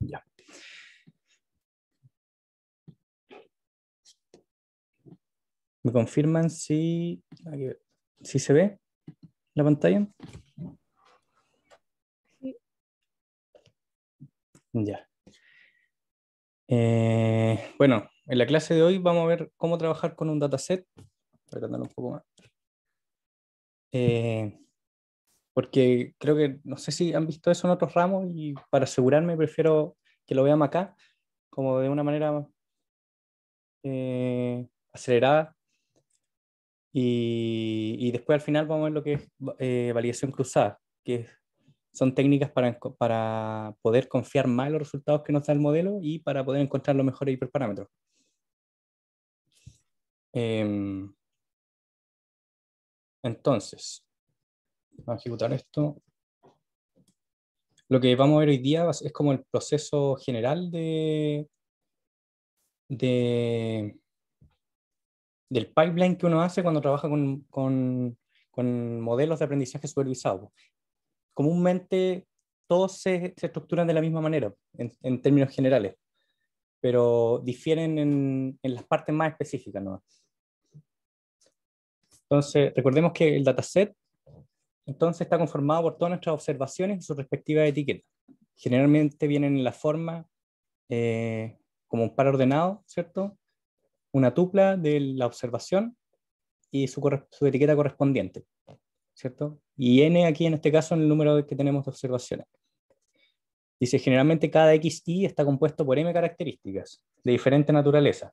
Ya. ¿Me confirman si, si se ve la pantalla? Ya. Eh, bueno, en la clase de hoy vamos a ver cómo trabajar con un dataset. Tratándolo un poco más. Eh, porque creo que no sé si han visto eso en otros ramos y para asegurarme prefiero que lo vean acá, como de una manera eh, acelerada. Y, después al final vamos a ver lo que es eh, validación cruzada, que son técnicas para, para poder confiar más en los resultados que nos da el modelo y para poder encontrar los mejores hiperparámetros. Em, entonces, a ejecutar esto. Lo que vamos a ver hoy día es como el proceso general de, de del pipeline que uno hace cuando trabaja con, con, modelos de aprendizaje supervisado. Comúnmente todos se, estructuran de la misma manera, en, términos generales, pero difieren en, en las partes más específicas. ¿no? Entonces, recordemos que el dataset entonces está conformado por todas nuestras observaciones y sus respectivas etiquetas. Generalmente vienen en la forma eh, como un par ordenado, ¿cierto? Una tupla de la observación y su, su etiqueta correspondiente, ¿cierto? Y n aquí en este caso es el número que tenemos de observaciones. Dice, generalmente cada XI está compuesto por M características de diferente naturaleza.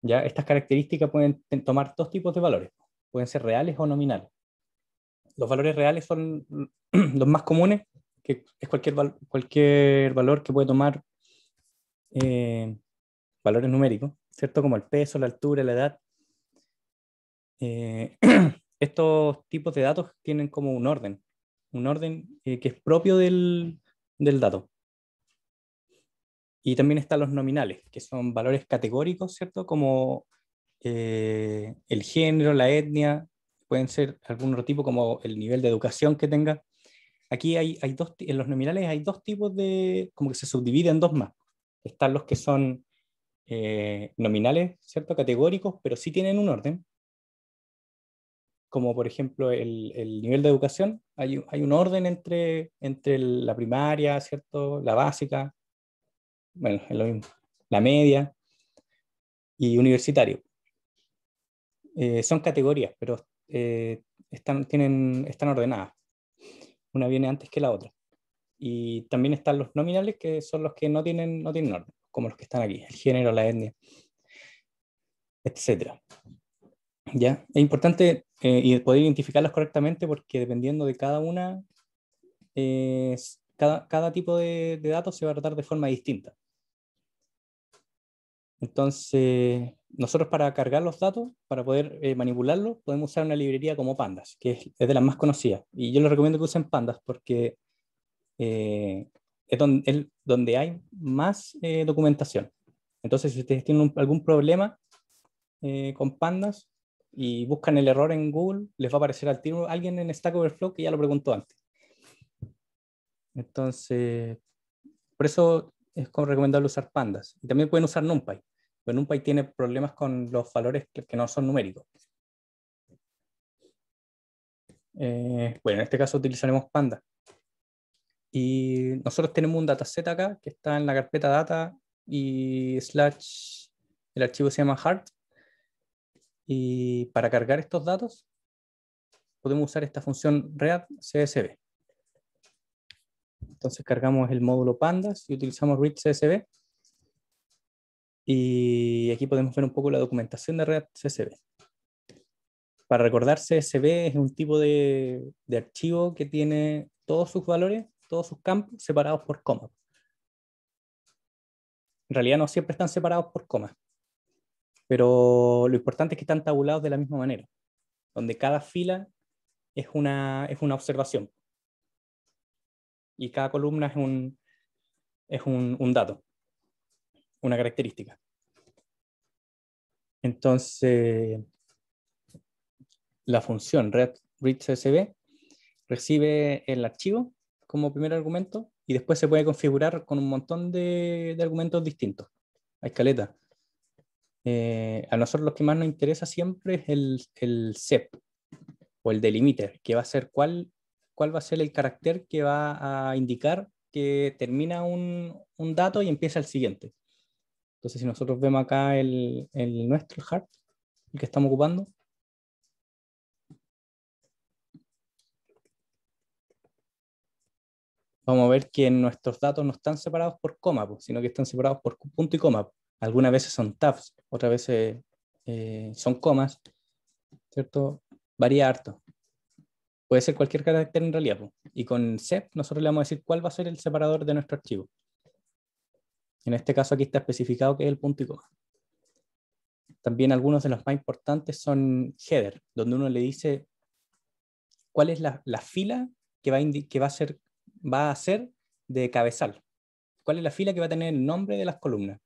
¿Ya? Estas características pueden tomar dos tipos de valores, pueden ser reales o nominales los valores reales son los más comunes, que es cualquier, cualquier valor que puede tomar eh, valores numéricos, ¿cierto? Como el peso, la altura, la edad. Eh, estos tipos de datos tienen como un orden, un orden eh, que es propio del, dato. Y también están los nominales, que son valores categóricos, ¿cierto? Como el género, la etnia, pueden ser algún otro tipo como el nivel de educación que tenga. Aquí hay, hay dos, en los nominales hay dos tipos de, como que se subdividen dos más. Están los que son eh, nominales, ¿cierto? Categóricos, pero sí tienen un orden. Como por ejemplo el, nivel de educación, hay, un orden entre, la primaria, ¿cierto? La básica, bueno, es lo mismo, la media y universitario. Eh, son categorías, pero eh, están, tienen, están ordenadas. Una viene antes que la otra. Y también están los nominales, que son los que no tienen, no tienen orden, como los que están aquí, el género, la etnia, etc. ¿Ya? Es importante eh, poder identificarlos correctamente porque dependiendo de cada una, eh, cada, cada, tipo de, de datos se va a tratar de forma distinta. Entonces, nosotros para cargar los datos, para poder eh, manipularlos, podemos usar una librería como Pandas, que es, de las más conocidas. Y yo les recomiendo que usen Pandas porque eh, es, donde, hay más eh, documentación. Entonces, si ustedes tienen algún problema con Pandas y buscan el error en Google, les va a aparecer alguien en Stack Overflow que ya lo preguntó antes. Entonces, por eso es recomendable usar Pandas. también pueden usar NumPy pero NumPy tiene problemas con los valores que no son numéricos. Eh, bueno, en este caso utilizaremos Panda. Y nosotros tenemos un dataset acá que está en la carpeta data y slash, el archivo se llama heart. Y para cargar estos datos podemos usar esta función read csv. Entonces cargamos el módulo pandas y utilizamos read csv y aquí podemos ver un poco la documentación de Red CSV. Para recordar, CSV es un tipo de, archivo que tiene todos sus valores, todos sus campos separados por comas. En realidad no siempre están separados por comas, pero lo importante es que están tabulados de la misma manera, donde cada fila es una, es una observación y cada columna es es un dato una característica. Entonces, la función readCSV recibe el archivo como primer argumento y después se puede configurar con un montón de, argumentos distintos a escaleta. Eh, a nosotros lo que más nos interesa siempre es el, el o el delimiter, que va a ser cuál, cuál va a ser el carácter que va a indicar que termina un dato y empieza el siguiente. Entonces, si nosotros vemos acá el, nuestro, el hard, el que estamos ocupando, vamos a ver que nuestros datos no están separados por coma, sino que están separados por punto y coma. Algunas veces son tabs, otras veces eh, son comas, ¿cierto? Varía harto. Puede ser cualquier carácter en realidad. Y con sep nosotros le vamos a decir cuál va a ser el separador de nuestro archivo. En este caso aquí está especificado que es el punto y coma. También algunos de los más importantes son header, donde uno le dice cuál es la, fila que, va a, ser, de cabezal. ¿Cuál es la fila que va a tener el nombre de las columnas?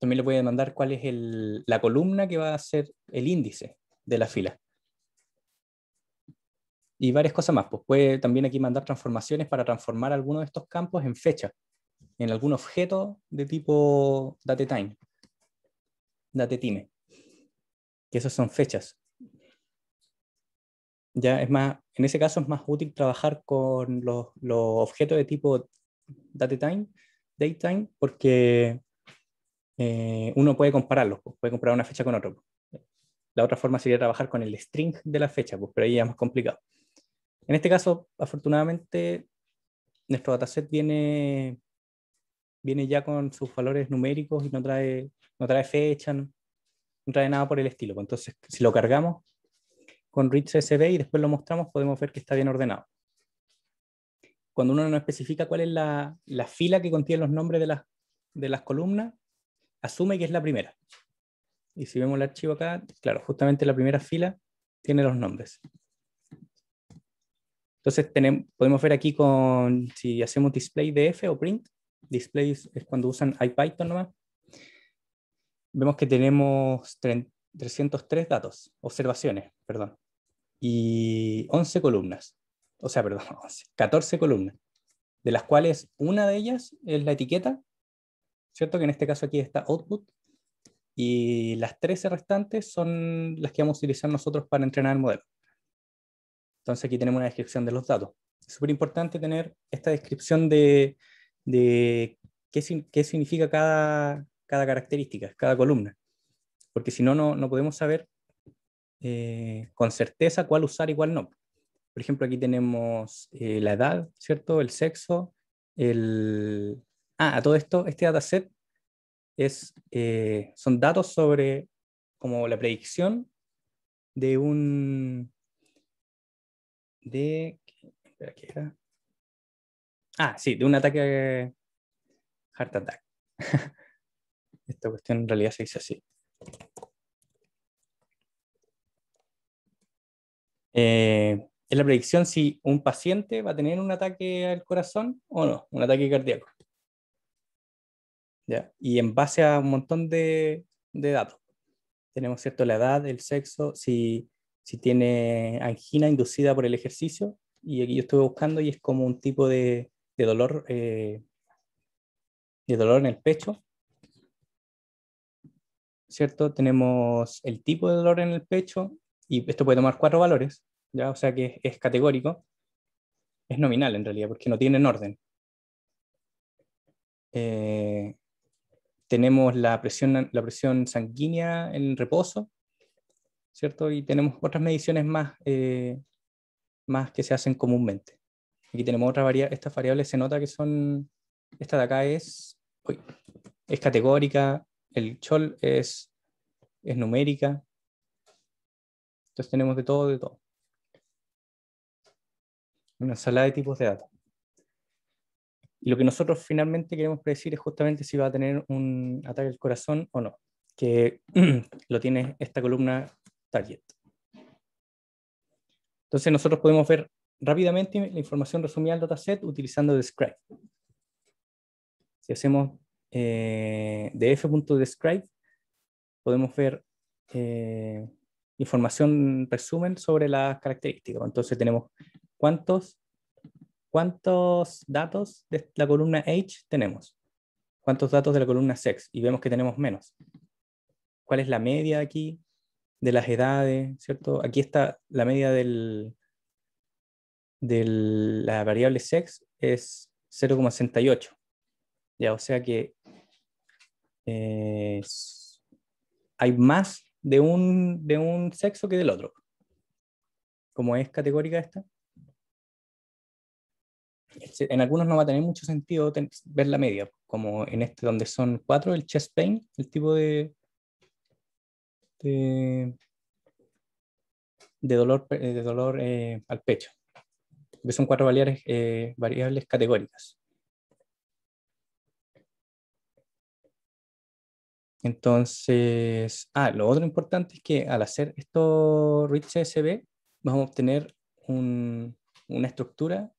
También le voy a demandar cuál es la columna que va a ser el índice de la fila y varias cosas más. Pues puede también aquí mandar transformaciones para transformar alguno de estos campos en fecha, en algún objeto de tipo datetime, datetime, que esas son fechas. Ya es más, en ese caso es más útil trabajar con los, objetos de tipo datetime, datetime, porque eh, uno puede compararlos, pues, puede comparar una fecha con otra. La otra forma sería trabajar con el string de la fecha, pues, pero ahí ya es más complicado. En este caso, afortunadamente, nuestro dataset viene, viene ya con sus valores numéricos y no trae, no trae fecha, no, trae nada por el estilo. Pues entonces, si lo cargamos con Rich y después lo mostramos, podemos ver que está bien ordenado. Cuando uno no especifica cuál es la, fila que contiene los nombres de las, de las columnas, asume que es la primera. Y si vemos el archivo acá, claro, justamente la primera fila tiene los nombres. Entonces podemos ver aquí con, si hacemos display DF o print, display es cuando usan IPython nomás, vemos que tenemos 303 datos, observaciones, perdón, y 11 columnas, o sea, perdón, 14 columnas, de las cuales una de ellas es la etiqueta, ¿cierto? Que en este caso aquí está output, y las 13 restantes son las que vamos a utilizar nosotros para entrenar el modelo. Entonces aquí tenemos una descripción de los datos. Es súper importante tener esta descripción de, de qué, qué, significa cada, cada característica, cada columna, porque si no, no podemos saber eh, con certeza cuál usar y cuál no. Por ejemplo, aquí tenemos eh, la edad, ¿cierto? El sexo, el... Ah, a todo esto, este dataset es, eh, son datos sobre como la predicción de un, de... Ah, sí, de un ataque heart attack. Esta cuestión en realidad se dice así. Eh, es la predicción si un paciente va a tener un ataque al corazón o no, un ataque cardíaco. Y en base a un montón de, de datos. Tenemos cierto la edad, el sexo, si si tiene angina inducida por el ejercicio, y aquí yo estuve buscando y es como un tipo de, dolor, eh, dolor en el pecho, ¿cierto? Tenemos el tipo de dolor en el pecho, y esto puede tomar cuatro valores, ¿ya? O sea que es, categórico, es nominal en realidad, porque no tiene orden. Eh, tenemos la presión, la presión sanguínea en reposo, ¿cierto? Y tenemos otras mediciones más, eh, más que se hacen comúnmente. Aquí tenemos otras variables, estas variables se nota que son, esta de acá es, es categórica, el chol es, es numérica, entonces tenemos de todo, de todo. Una sala de tipos de datos. Y lo que nosotros finalmente queremos predecir es justamente si va a tener un ataque al corazón o no. Que lo tiene esta columna entonces nosotros podemos ver rápidamente la información resumida al dataset utilizando describe. Si hacemos df.describe, eh, podemos ver eh, información resumen sobre las características. Entonces tenemos cuántos, cuántos datos de la columna age tenemos, cuántos datos de la columna sex, y vemos que tenemos menos. ¿Cuál es la media aquí? de las edades, ¿cierto? Aquí está la media del, de la variable sex es 0,68. Ya, o sea que eh, hay más de un, de un sexo que del otro. Como es categórica esta. En algunos no va a tener mucho sentido ver la media, como en este donde son cuatro, el chest pain, el tipo de, este, de, dolor, eh, de dolor eh, al pecho, que son cuatro variables, eh, variables categóricas. Entonces, ah, lo otro importante es que al hacer esto rich CSV, vamos a obtener una estructura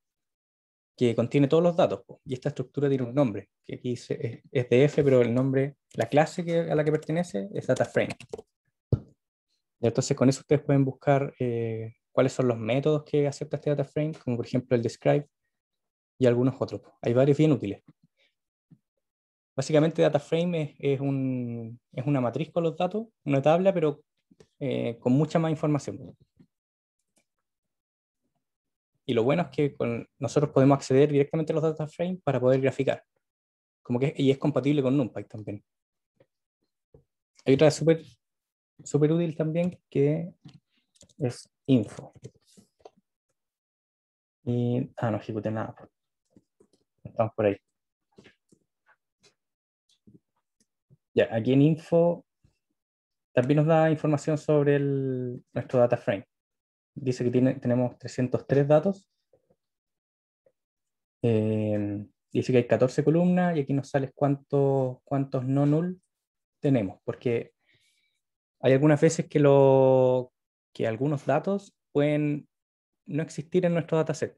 que contiene todos los datos. Y esta estructura tiene un nombre, que aquí es DF, pero el nombre, la clase a la que pertenece es DataFrame. Entonces, con eso ustedes pueden buscar eh, cuáles son los métodos que acepta este data frame, como por ejemplo el describe y algunos otros. Hay varios bien útiles. Básicamente, data frame es, una matriz con los datos, una tabla, pero eh, con mucha más información. Y lo bueno es que nosotros podemos acceder directamente a los data frame para poder graficar. Como que, y es compatible con NumPy también. Hay otra súper súper útil también que es info. Y, ah, no ejecuté nada. Estamos por ahí. Ya, aquí en info también nos da información sobre nuestro data frame. Dice que tiene, tenemos 303 datos. Eh, dice que hay 14 columnas y aquí nos sale cuántos, cuántos no null tenemos, porque hay algunas veces que, algunos datos pueden no existir en nuestro dataset.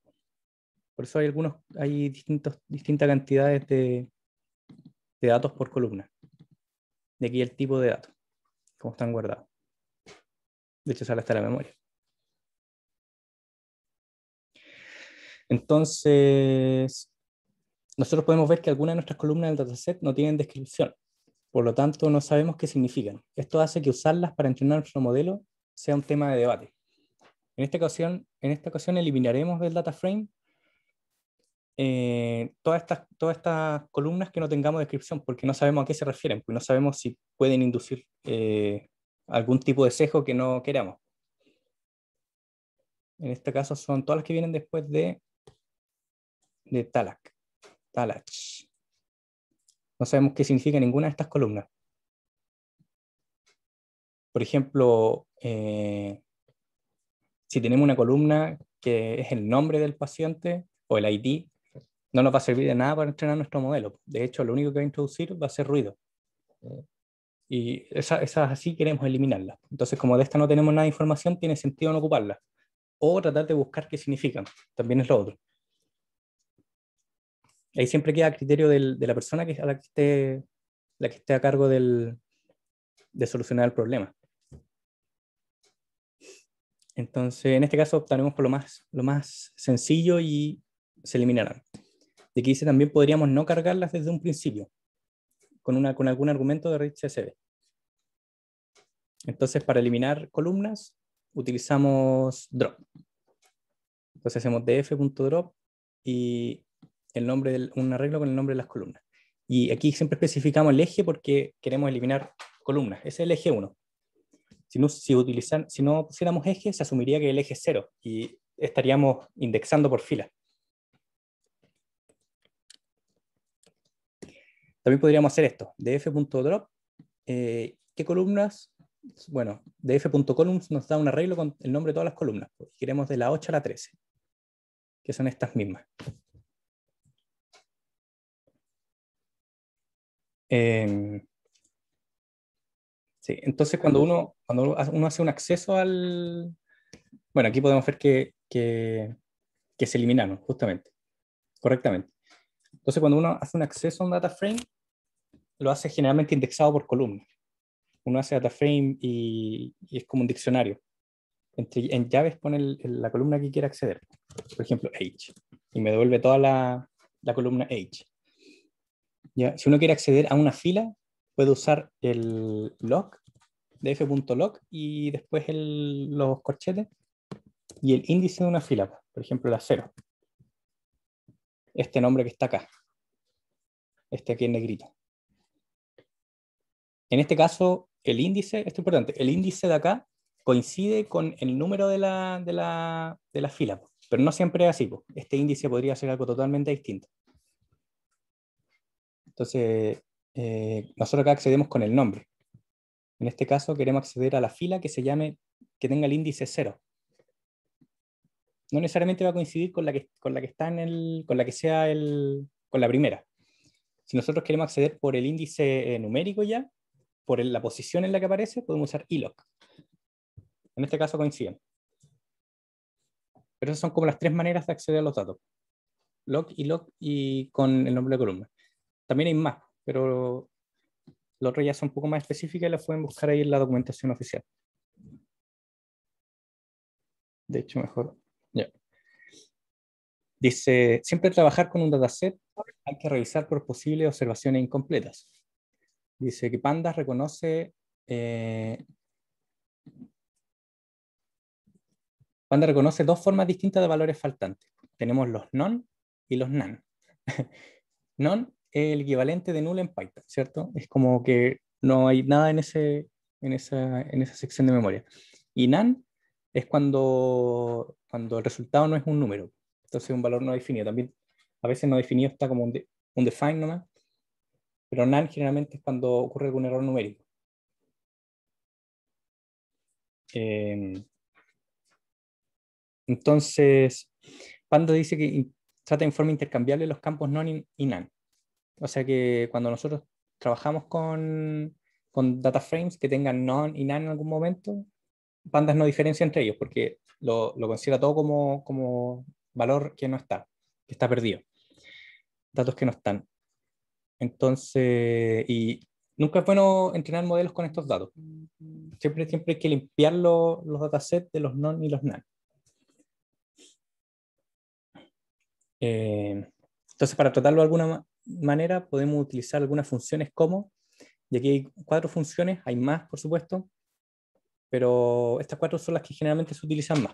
Por eso hay, algunos, hay distintos, distintas cantidades de, datos por columna. De aquí el tipo de datos, cómo están guardados. De hecho, sale hasta la memoria. Entonces, nosotros podemos ver que algunas de nuestras columnas del dataset no tienen descripción. Por lo tanto, no sabemos qué significan. Esto hace que usarlas para entrenar nuestro modelo sea un tema de debate. En esta ocasión, en esta ocasión eliminaremos del data frame eh, todas, estas, todas estas columnas que no tengamos descripción, porque no sabemos a qué se refieren, porque no sabemos si pueden inducir eh, algún tipo de sesgo que no queramos. En este caso son todas las que vienen después de, de TALAC. TALAC. No sabemos qué significa ninguna de estas columnas. Por ejemplo, eh, si tenemos una columna que es el nombre del paciente o el ID, no nos va a servir de nada para entrenar nuestro modelo. De hecho, lo único que va a introducir va a ser ruido. Y esas, así queremos eliminarlas. Entonces, como de esta no tenemos nada de información, tiene sentido no ocuparlas. O tratar de buscar qué significan. También es lo otro ahí siempre queda a criterio de la persona que, a la que, esté, a cargo de solucionar el problema. Entonces, en este caso optaremos por lo más, sencillo y se eliminarán. De aquí dice también podríamos no cargarlas desde un principio, con, algún argumento de Rich Entonces, para eliminar columnas, utilizamos drop. Entonces hacemos df.drop y el nombre de un arreglo con el nombre de las columnas. Y aquí siempre especificamos el eje porque queremos eliminar columnas. Ese es el eje 1. Si no, si, utilizan, si no pusiéramos eje, se asumiría que el eje es 0 y estaríamos indexando por fila. También podríamos hacer esto, df.drop, eh, ¿qué columnas? Bueno, df.columns nos da un arreglo con el nombre de todas las columnas, queremos de la 8 a la 13, que son estas mismas. Em, sí, entonces cuando uno, cuando uno hace un acceso al... Bueno, aquí podemos ver que, que, se eliminaron justamente, correctamente. Entonces cuando uno hace un acceso a un data frame, lo hace generalmente indexado por columna. Uno hace data frame y, es como un diccionario. Entre, en llaves pone la columna que quiere acceder. Por ejemplo, age. Y me devuelve toda la, la columna age. Si uno quiere acceder a una fila, puede usar el log, df.log, y después el, los corchetes y el índice de una fila, por ejemplo, la 0. Este nombre que está acá, este aquí en negrito. En este caso, el índice, esto es importante, el índice de acá coincide con el número de la, de la, de la fila, pero no siempre es así. Este índice podría ser algo totalmente distinto. Entonces, eh, nosotros acá accedemos con el nombre. En este caso queremos acceder a la fila que se llame, que tenga el índice 0. No necesariamente va a coincidir con la que, con la que está en el, con la que sea el, con la primera. Si nosotros queremos acceder por el índice eh, numérico ya, por la posición en la que aparece, podemos usar ILOC. En este caso coinciden. Pero esas son como las tres maneras de acceder a los datos. Log y log y con el nombre de columna. También hay más, pero la otra ya son un poco más específicas y las pueden buscar ahí en la documentación oficial. De hecho, mejor. Dice, siempre trabajar con un dataset hay que revisar por posibles observaciones incompletas. Dice que Pandas reconoce... Eh, Panda reconoce dos formas distintas de valores faltantes. Tenemos los non y los nan. non el equivalente de null en Python, ¿cierto? Es como que no hay nada en, ese, en, esa, en esa sección de memoria. Y nan es cuando, cuando el resultado no es un número, entonces un valor no definido. También a veces no definido está como un, un define nomás, pero nan generalmente es cuando ocurre algún error numérico. Em, entonces, Panda dice que trata en forma intercambiable los campos non y nan. O sea que cuando nosotros trabajamos con, con data frames que tengan non y nan en algún momento, pandas no diferencia entre ellos porque lo, lo considera todo como, como, valor que no está, que está perdido. Datos que no están. Entonces, y nunca es bueno entrenar modelos con estos datos. Siempre, siempre hay que limpiar los datasets de los non y los nan. Eh, entonces, para tratarlo de alguna manera podemos utilizar algunas funciones como, y aquí hay cuatro funciones, hay más por supuesto, pero estas cuatro son las que generalmente se utilizan más.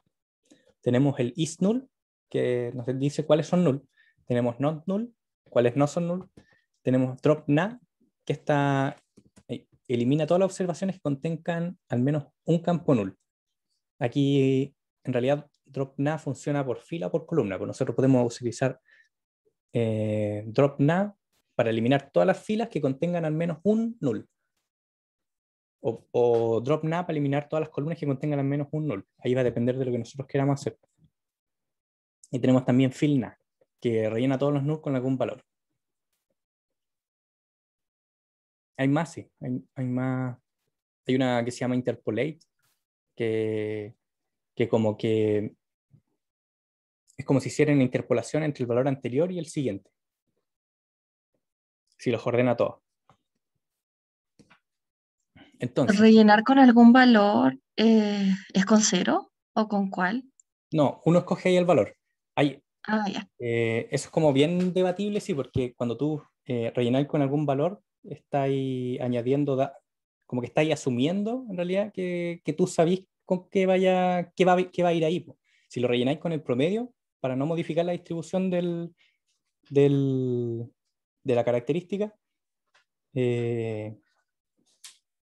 Tenemos el isNull, que nos dice cuáles son null. Tenemos notNull cuáles no son null. Tenemos dropna que está, eh, elimina todas las observaciones que contengan al menos un campo null. Aquí, en realidad, dropna funciona por fila o por columna, pero pues nosotros podemos utilizar eh, drop para eliminar todas las filas que contengan al menos un null. O, o drop para eliminar todas las columnas que contengan al menos un null. Ahí va a depender de lo que nosotros queramos hacer. Y tenemos también fill que rellena todos los nulls con algún valor. Hay más, sí. Hay, más. Hay una que se llama interpolate, que, que como que es como si hicieran interpolación entre el valor anterior y el siguiente. Si los ordena todos. Entonces, ¿Rellenar con algún valor eh, es con cero o con cuál? No, uno escoge ahí el valor. Ahí, ah, ya. Eh, eso es como bien debatible, sí, porque cuando tú eh, rellenar con algún valor, estáis añadiendo, como que estáis asumiendo en realidad que, tú sabís con qué, vaya, qué va, qué va a ir ahí. Si lo rellenáis con el promedio, para no modificar la distribución de la característica, eh,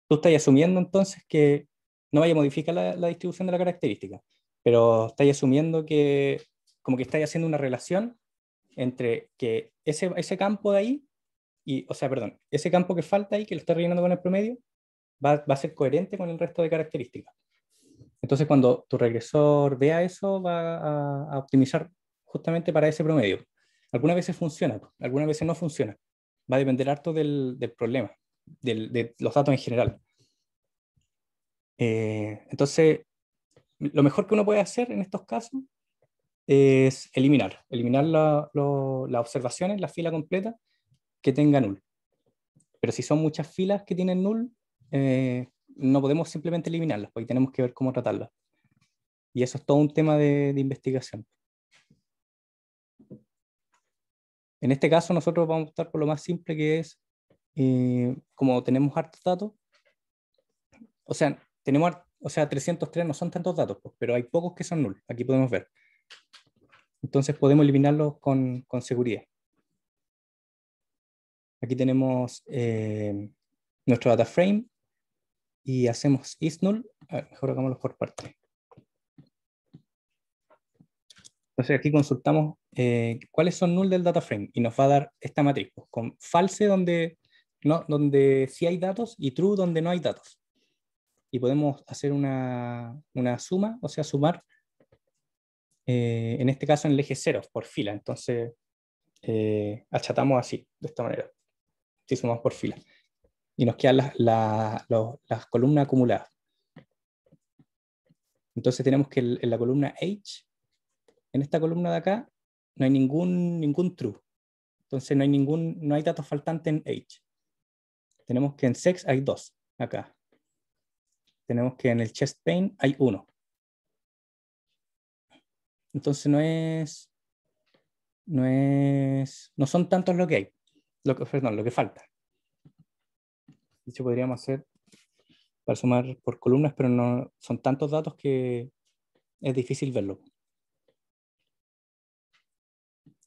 tú estás asumiendo entonces que no vaya a modificar la, distribución de la característica, pero estás asumiendo que como que estáis haciendo una relación entre que ese, ese campo de ahí, y, o sea, perdón, ese campo que falta ahí, que lo estás rellenando con el promedio, va a ser coherente con el resto de características. Entonces, cuando tu regresor vea eso, va a, optimizar justamente para ese promedio. Algunas veces funciona, algunas veces no funciona. Va a depender harto del, problema, de los datos en general. Eh, entonces, lo mejor que uno puede hacer en estos casos es eliminar, eliminar la, las observaciones, la fila completa que tenga null. Pero si son muchas filas que tienen null, eh, no podemos simplemente eliminarlas, porque tenemos que ver cómo tratarlas. Y eso es todo un tema de, investigación. En este caso nosotros vamos a optar por lo más simple que es, eh, como tenemos hartos datos, o sea, tenemos, o sea, 303 no son tantos datos, pues, pero hay pocos que son nulos. aquí podemos ver. Entonces podemos eliminarlos con, seguridad. Aquí tenemos eh, nuestro data frame, y hacemos is null, mejor hagámoslo por parte. Entonces aquí consultamos eh, cuáles son null del data frame y nos va a dar esta matriz, pues, con false donde, no, donde sí hay datos y true donde no hay datos. Y podemos hacer una, una suma, o sea, sumar, eh, en este caso en el eje 0, por fila. Entonces eh, achatamos así, de esta manera, si sumamos por fila y nos quedan las, columnas acumuladas. Entonces tenemos que en la columna H, en esta columna de acá, no hay ningún, ningún true. Entonces no hay, ningún, no hay datos faltantes en H. Tenemos que en sex hay dos acá. Tenemos que en el chest pain hay uno. Entonces no es, no es, no son tantos lo que hay, lo que, perdón, lo que falta. De hecho, podríamos hacer para sumar por columnas, pero no son tantos datos que es difícil verlo.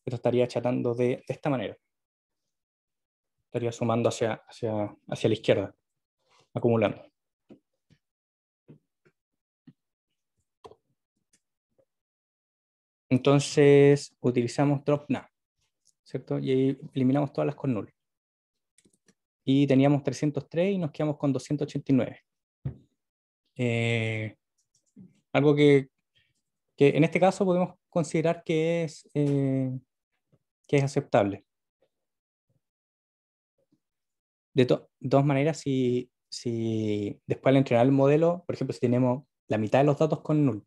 Esto estaría chatando de, esta manera. Estaría sumando hacia, hacia, la izquierda, acumulando. Entonces utilizamos dropna, ¿cierto? Y eliminamos todas las con y teníamos 303 y nos quedamos con 289. Eh, algo que, en este caso podemos considerar que es, eh, es aceptable. De, dos todas maneras, si, si después al entrenar el modelo, por ejemplo, si tenemos la mitad de los datos con null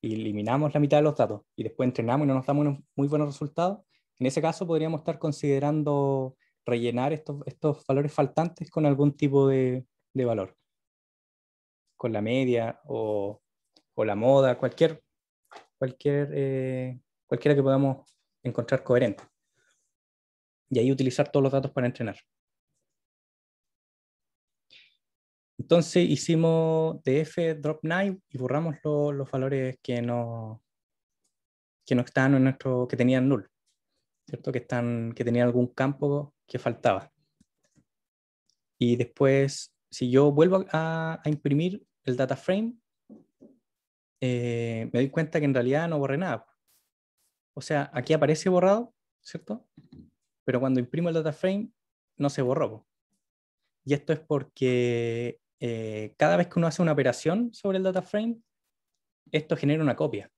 y eliminamos la mitad de los datos y después entrenamos y no nos damos muy buenos resultados, en ese caso podríamos estar considerando rellenar estos, valores faltantes con algún tipo de, valor, con la media o, la moda, cualquier, cualquier, eh, cualquiera que podamos encontrar coherente. Y ahí utilizar todos los datos para entrenar. Entonces hicimos df drop 9 y borramos los valores que no, que no estaban en nuestro, que tenían null, ¿cierto? Que, están, que tenían algún campo que faltaba. Y después, si yo vuelvo a, imprimir el data frame, eh, me doy cuenta que en realidad no borré nada. O sea, aquí aparece borrado, ¿cierto? Pero cuando imprimo el data frame, no se borró. Y esto es porque eh, cada vez que uno hace una operación sobre el data frame, esto genera una copia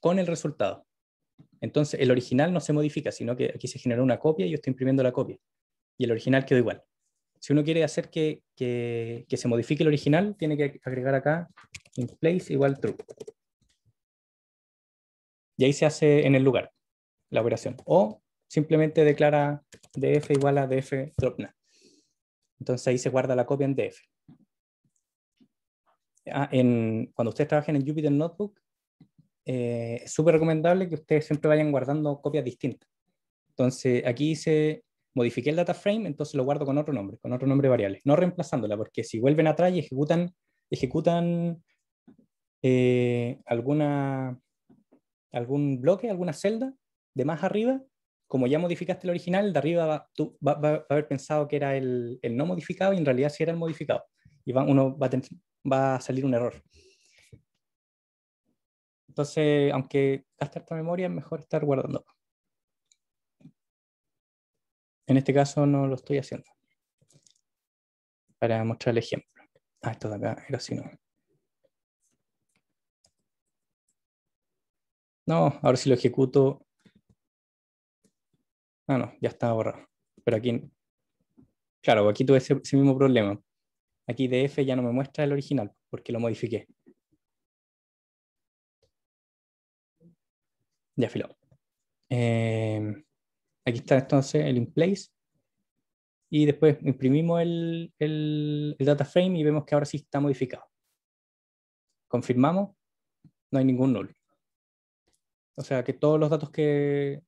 con el resultado. Entonces, el original no se modifica, sino que aquí se generó una copia y yo estoy imprimiendo la copia. Y el original quedó igual. Si uno quiere hacer que, se modifique el original, tiene que agregar acá in place igual true. Y ahí se hace en el lugar la operación. O simplemente declara df igual a df dropna. Entonces ahí se guarda la copia en df. Ah, cuando ustedes trabajen en Jupyter Notebook, eh, es súper recomendable que ustedes siempre vayan guardando copias distintas. Entonces, aquí hice, modifiqué el data frame, entonces lo guardo con otro nombre, con otro nombre variable, no reemplazándola, porque si vuelven atrás y ejecutan, ejecutan eh, alguna, algún bloque, alguna celda de más arriba, como ya modificaste el original, de arriba va, tú, vas a haber pensado que era el, no modificado y en realidad sí era el modificado. Y uno va a salir un error. Entonces, aunque gastar esta memoria, es mejor estar guardando. En este caso no lo estoy haciendo. Para mostrar el ejemplo. Ah, esto de acá era así, ¿no? No, ahora si lo ejecuto. Ah, no, ya está borrado. Pero aquí, claro, aquí tuve ese mismo problema. Aquí DF ya no me muestra el original porque lo modifiqué. Ya, em, aquí está entonces el in place. Y después imprimimos el, data frame y vemos que ahora sí está modificado. Confirmamos, no hay ningún null. O sea que todos los datos que,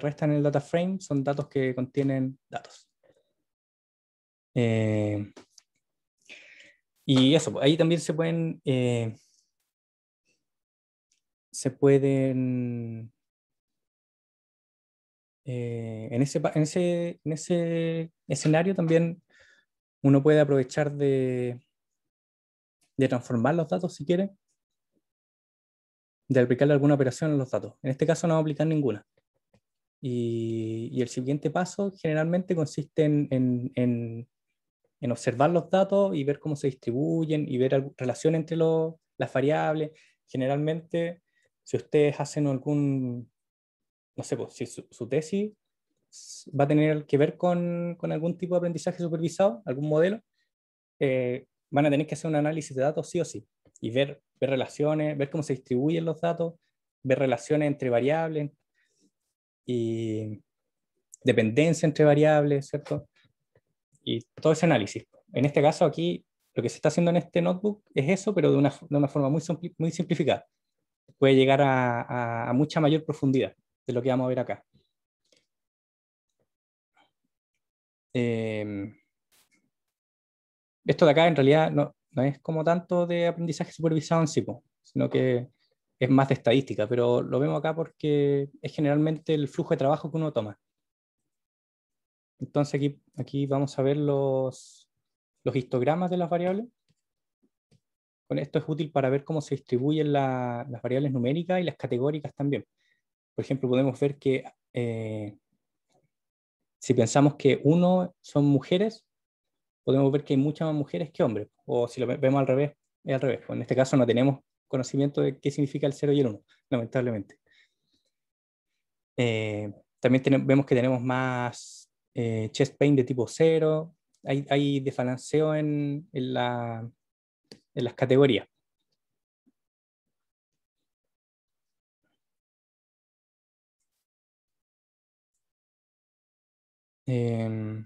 restan en el data frame son datos que contienen datos. Em, y eso, pues, ahí también se pueden eh, se pueden... Eh, en, ese, en, ese, en ese escenario también uno puede aprovechar de, de transformar los datos si quiere, de aplicarle alguna operación a los datos. En este caso no vamos a aplicar ninguna. Y, y el siguiente paso generalmente consiste en, en, en, observar los datos y ver cómo se distribuyen y ver relación entre las variables. Generalmente si ustedes hacen algún, no sé, pues, si su, tesis va a tener que ver con, algún tipo de aprendizaje supervisado, algún modelo, eh, van a tener que hacer un análisis de datos sí o sí, y ver, ver relaciones, ver cómo se distribuyen los datos, ver relaciones entre variables y dependencia entre variables, ¿cierto? Y todo ese análisis. En este caso aquí, lo que se está haciendo en este notebook es eso, pero de una, de una forma muy, muy simplificada puede llegar a, mucha mayor profundidad de lo que vamos a ver acá. Em, esto de acá en realidad no, es como tanto de aprendizaje supervisado en sí, sino que es más de estadística, pero lo vemos acá porque es generalmente el flujo de trabajo que uno toma. Entonces aquí, aquí vamos a ver los histogramas de las variables esto es útil para ver cómo se distribuyen las variables numéricas y las categóricas también. Por ejemplo, podemos ver que eh, si pensamos que uno son mujeres, podemos ver que hay muchas más mujeres que hombres. O si lo vemos al revés, es al revés. En este caso no tenemos conocimiento de qué significa el 0 y el 1, lamentablemente. Eh, también vemos que tenemos más eh, chest pain de tipo 0, hay, hay desbalanceo en, la, en las categorías. Em,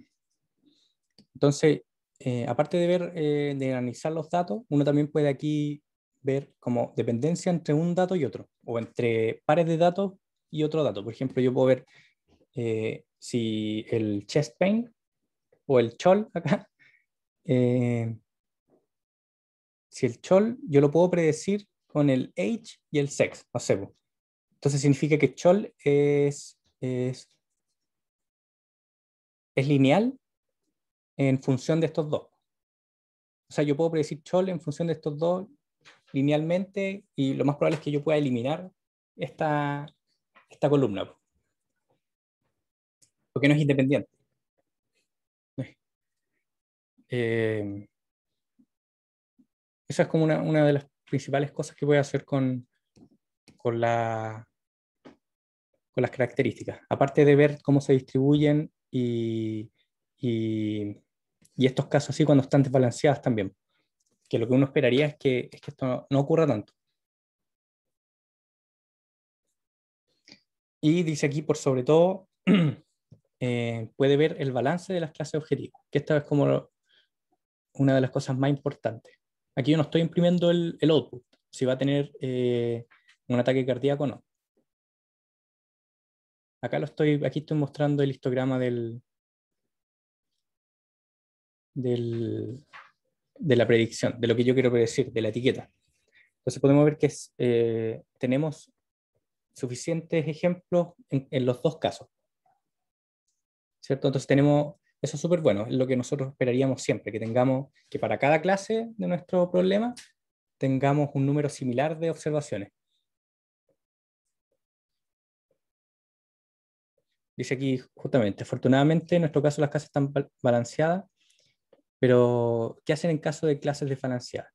entonces, eh, aparte de ver, eh, de analizar los datos, uno también puede aquí ver como dependencia entre un dato y otro, o entre pares de datos y otro dato. Por ejemplo, yo puedo ver eh, si el chest pain o el chol acá eh, si el chol yo lo puedo predecir con el age y el sex, no sé. Entonces significa que chol es, lineal en función de estos dos. O sea, yo puedo predecir chol en función de estos dos linealmente y lo más probable es que yo pueda eliminar esta, esta columna. Porque no es independiente. Eh, esa es como una, de las principales cosas que voy a hacer con, la, con las características. Aparte de ver cómo se distribuyen y, estos casos así cuando están desbalanceadas también. Que lo que uno esperaría es que, esto no, ocurra tanto. Y dice aquí, por sobre todo, eh, puede ver el balance de las clases objetivas, que esta es como una de las cosas más importantes aquí yo no estoy imprimiendo el, output, si va a tener eh, un ataque cardíaco o no. Acá lo estoy, aquí estoy mostrando el histograma del, de la predicción, de lo que yo quiero predecir, de la etiqueta. Entonces podemos ver que eh, tenemos suficientes ejemplos en, en los dos casos. ¿Cierto? Entonces tenemos eso es súper bueno, es lo que nosotros esperaríamos siempre, que tengamos, que para cada clase de nuestro problema tengamos un número similar de observaciones. Dice aquí justamente, afortunadamente en nuestro caso las clases están balanceadas, pero ¿qué hacen en caso de clases desbalanceadas?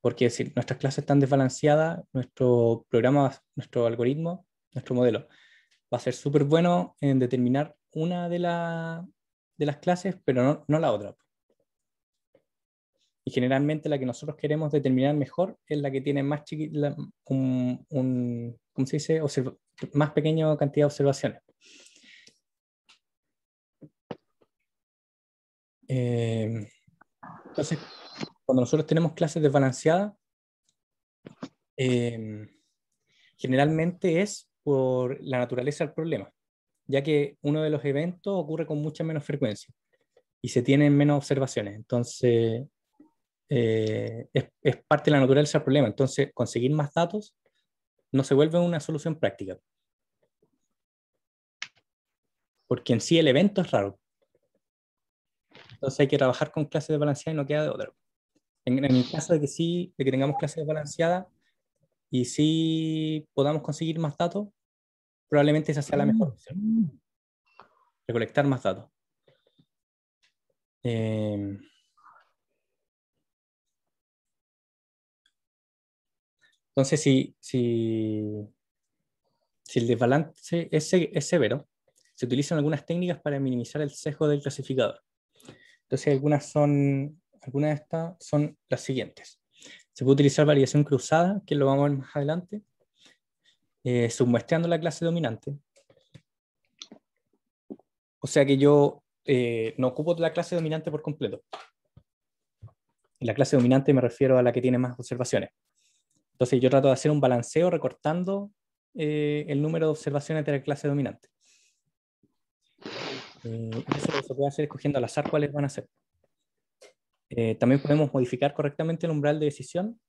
Porque si nuestras clases están desbalanceadas, nuestro programa, nuestro algoritmo, nuestro modelo va a ser súper bueno en determinar una de, las, de las clases, pero no, la otra. Y generalmente la que nosotros queremos determinar mejor es la que tiene más chiquita, un, un, más pequeña cantidad de observaciones. Eh, entonces, cuando nosotros tenemos clases desbalanceadas, eh, generalmente es por la naturaleza del problema ya que uno de los eventos ocurre con mucha menos frecuencia y se tienen menos observaciones. Entonces, eh, es, parte de la naturaleza del problema. Entonces, conseguir más datos no se vuelve una solución práctica. Porque en sí el evento es raro. Entonces hay que trabajar con clases de y no queda de otra. En, en, el caso de que sí, de que tengamos clases desbalanceadas y sí podamos conseguir más datos, probablemente esa sea la mejor mm. opción. Recolectar más datos. Em, entonces, si, si, si, el desbalance es, es severo, se utilizan algunas técnicas para minimizar el sesgo del clasificador. Entonces, algunas, son, algunas de estas son las siguientes. Se puede utilizar variación cruzada, que lo vamos a ver más adelante eh, submuestreando la clase dominante. O sea que yo eh, no ocupo la clase dominante por completo. En la clase dominante me refiero a la que tiene más observaciones. Entonces yo trato de hacer un balanceo recortando eh, el número de observaciones de la clase dominante. Eh, eso se puede hacer escogiendo al azar cuáles van a ser. también podemos modificar correctamente el umbral de decisión.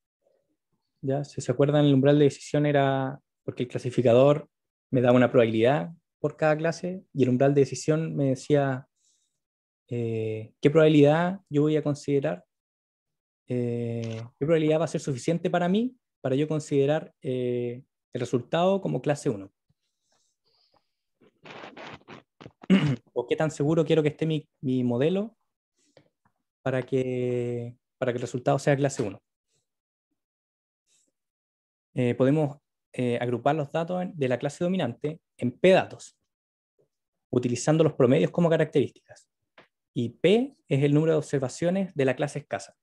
¿Ya? Si se acuerdan, el umbral de decisión era porque el clasificador me daba una probabilidad por cada clase y el umbral de decisión me decía eh, qué probabilidad yo voy a considerar, eh, qué probabilidad va a ser suficiente para mí para yo considerar eh, el resultado como clase 1. o qué tan seguro quiero que esté mi, modelo para que, para que el resultado sea clase 1. podemos eh, agrupar los datos de la clase dominante en P datos, utilizando los promedios como características. Y P es el número de observaciones de la clase escasa.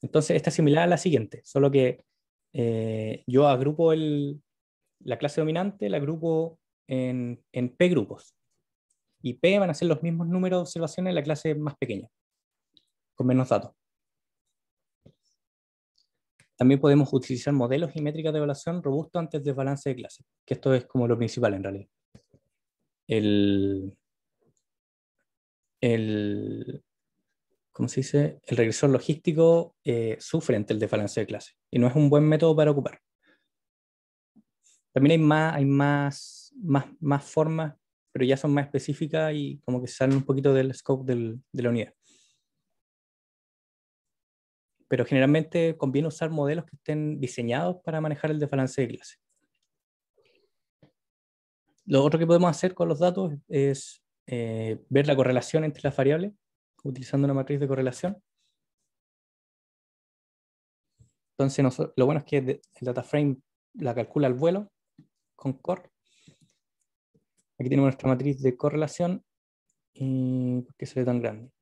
Entonces, esta similar a la siguiente, solo que eh, yo agrupo el, la clase dominante, la agrupo en, en P grupos. Y P van a ser los mismos números de observaciones de la clase más pequeña, con menos datos. También podemos utilizar modelos y métricas de evaluación robustos antes del balance de clases, que esto es como lo principal en realidad. El, ¿cómo se dice? El regresor logístico eh, sufre ante el desbalance de clase y no es un buen método para ocupar. También hay más, hay más, más, formas, pero ya son más específicas y como que salen un poquito del scope de la unidad pero generalmente conviene usar modelos que estén diseñados para manejar el desbalance de clase. Lo otro que podemos hacer con los datos es eh, ver la correlación entre las variables, utilizando una matriz de correlación. Entonces, lo bueno es que el data frame la calcula al vuelo con core. Aquí tenemos nuestra matriz de correlación. ¿Y eh, ¿Por qué se ve tan grande?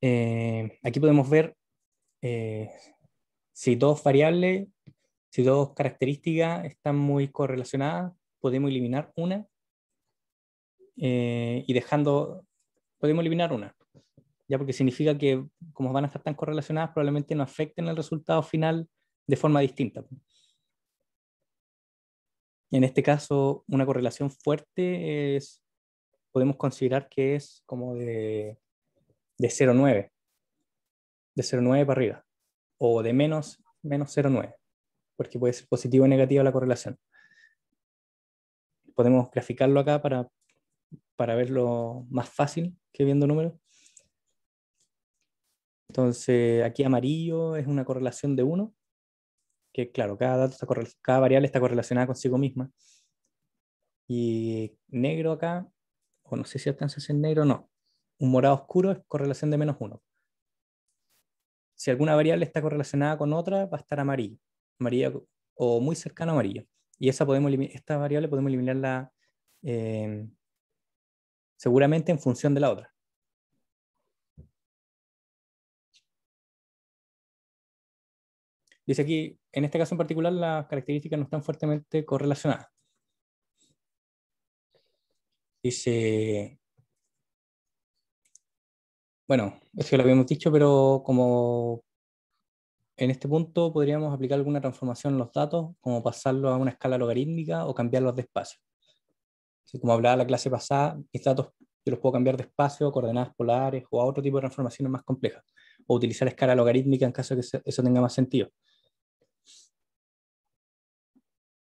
Eh, aquí podemos ver eh, si dos variables, si dos características están muy correlacionadas, podemos eliminar una eh, y dejando, podemos eliminar una, ya porque significa que como van a estar tan correlacionadas, probablemente no afecten el resultado final de forma distinta. En este caso, una correlación fuerte es, podemos considerar que es como de de 0,9, de 0,9 para arriba, o de menos, menos 0,9, porque puede ser positiva o negativa la correlación. Podemos graficarlo acá para, para verlo más fácil que viendo números. Entonces, aquí amarillo es una correlación de 1, que claro, cada, dato cada variable está correlacionada consigo misma. Y negro acá, o no sé si alcanza a ser negro o no, un morado oscuro es correlación de menos uno. Si alguna variable está correlacionada con otra, va a estar amarillo, o muy cercano a amarillo. Y esa podemos, esta variable podemos eliminarla em, seguramente en función de la otra. Dice aquí, en este caso en particular, las características no están fuertemente correlacionadas. Dice, bueno, eso lo habíamos dicho, pero como en este punto podríamos aplicar alguna transformación en los datos, como pasarlo a una escala logarítmica o cambiarlos de espacio. como hablaba la clase pasada, mis datos yo los puedo cambiar de espacio, coordenadas polares o a otro tipo de transformaciones más complejas, o utilizar escala logarítmica en caso de que eso tenga más sentido.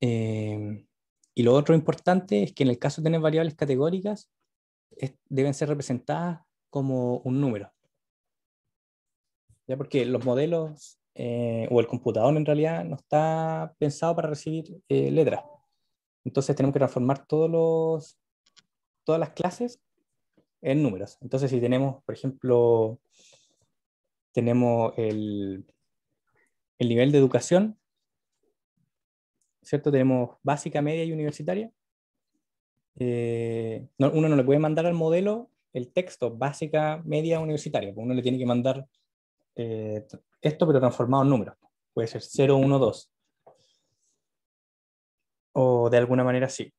Eh, y lo otro importante es que en el caso de tener variables categóricas, deben ser representadas como un número. ¿Ya? Porque los modelos eh, o el computador en realidad no está pensado para recibir eh, letras. Entonces tenemos que transformar todos los, todas las clases en números. Entonces si tenemos, por ejemplo, tenemos el, el nivel de educación, ¿cierto? Tenemos básica, media y universitaria. Eh, uno no le puede mandar al modelo el texto básica media universitaria. Pues uno le tiene que mandar eh, esto, pero transformado en números. Puede ser 0, 1, 2. O de alguna manera sí.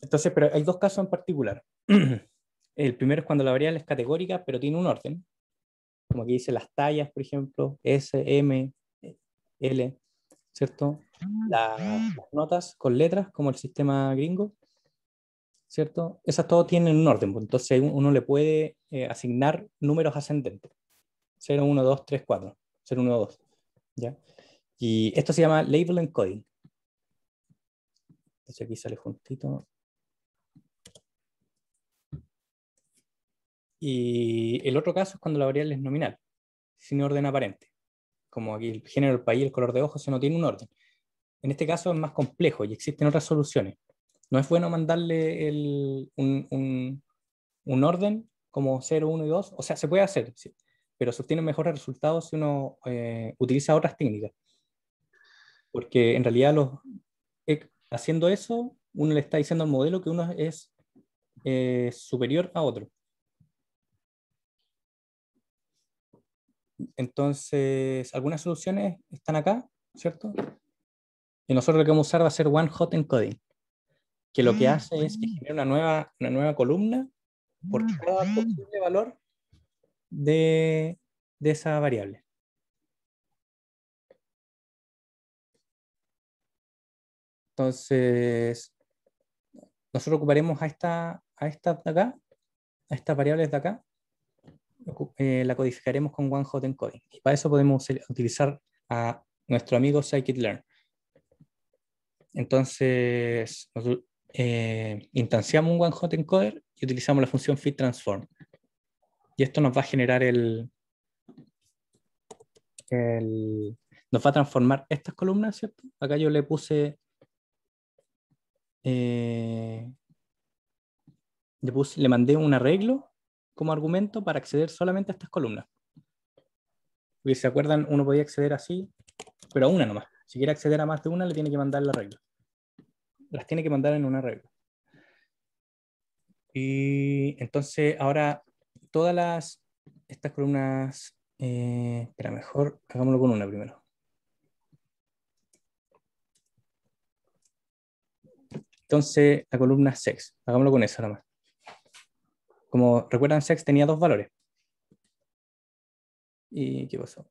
Entonces, pero hay dos casos en particular. El primero es cuando la variable es categórica, pero tiene un orden. Como aquí dice las tallas, por ejemplo, S, M, L, ¿cierto? las notas con letras, como el sistema gringo. ¿cierto? Esas todas tienen un orden, pues, entonces uno le puede eh, asignar números ascendentes. 0, 1, 2, 3, 4. 0, 1, 2. ¿ya? Y esto se llama label encoding. Entonces aquí sale juntito. Y el otro caso es cuando la variable es nominal, sin orden aparente. Como aquí el género, el país, el color de ojos, se no tiene un orden. En este caso es más complejo y existen otras soluciones. No es bueno mandarle un, orden como 0, 1 y 2. O sea, se puede hacer, pero se obtienen mejores resultados si uno eh, utiliza otras técnicas. Porque en realidad eh, haciendo eso, uno le está diciendo al modelo que uno es eh, superior a otro. Entonces, algunas soluciones están acá, ¿cierto? Y nosotros lo que vamos a usar va a ser One Hot Encoding que lo que mm, hace es que mm. genera una nueva, una nueva columna por mm, cada posible valor de, esa variable. Entonces, nosotros ocuparemos a esta, a esta de acá, a estas variables de acá, eh, la codificaremos con one hot Encoding. Y para eso podemos utilizar a nuestro amigo scikit-learn. Entonces, nosotros eh, instanciamos un one-hot encoder y utilizamos la función fit transform. Y esto nos va a generar el, Nos va a transformar estas columnas, ¿cierto? Acá yo le puse... Eh, le, puse, le mandé un arreglo como argumento para acceder solamente a estas columnas. Porque si se acuerdan, uno podía acceder así, pero a una nomás. Si quiere acceder a más de una, le tiene que mandar el arreglo las tiene que mandar en una regla. Y entonces ahora todas las, estas columnas, eh, espera, mejor hagámoslo con una primero. Entonces la columna sex, hagámoslo con esa nomás. Como recuerdan, sex tenía dos valores. ¿Y qué pasó?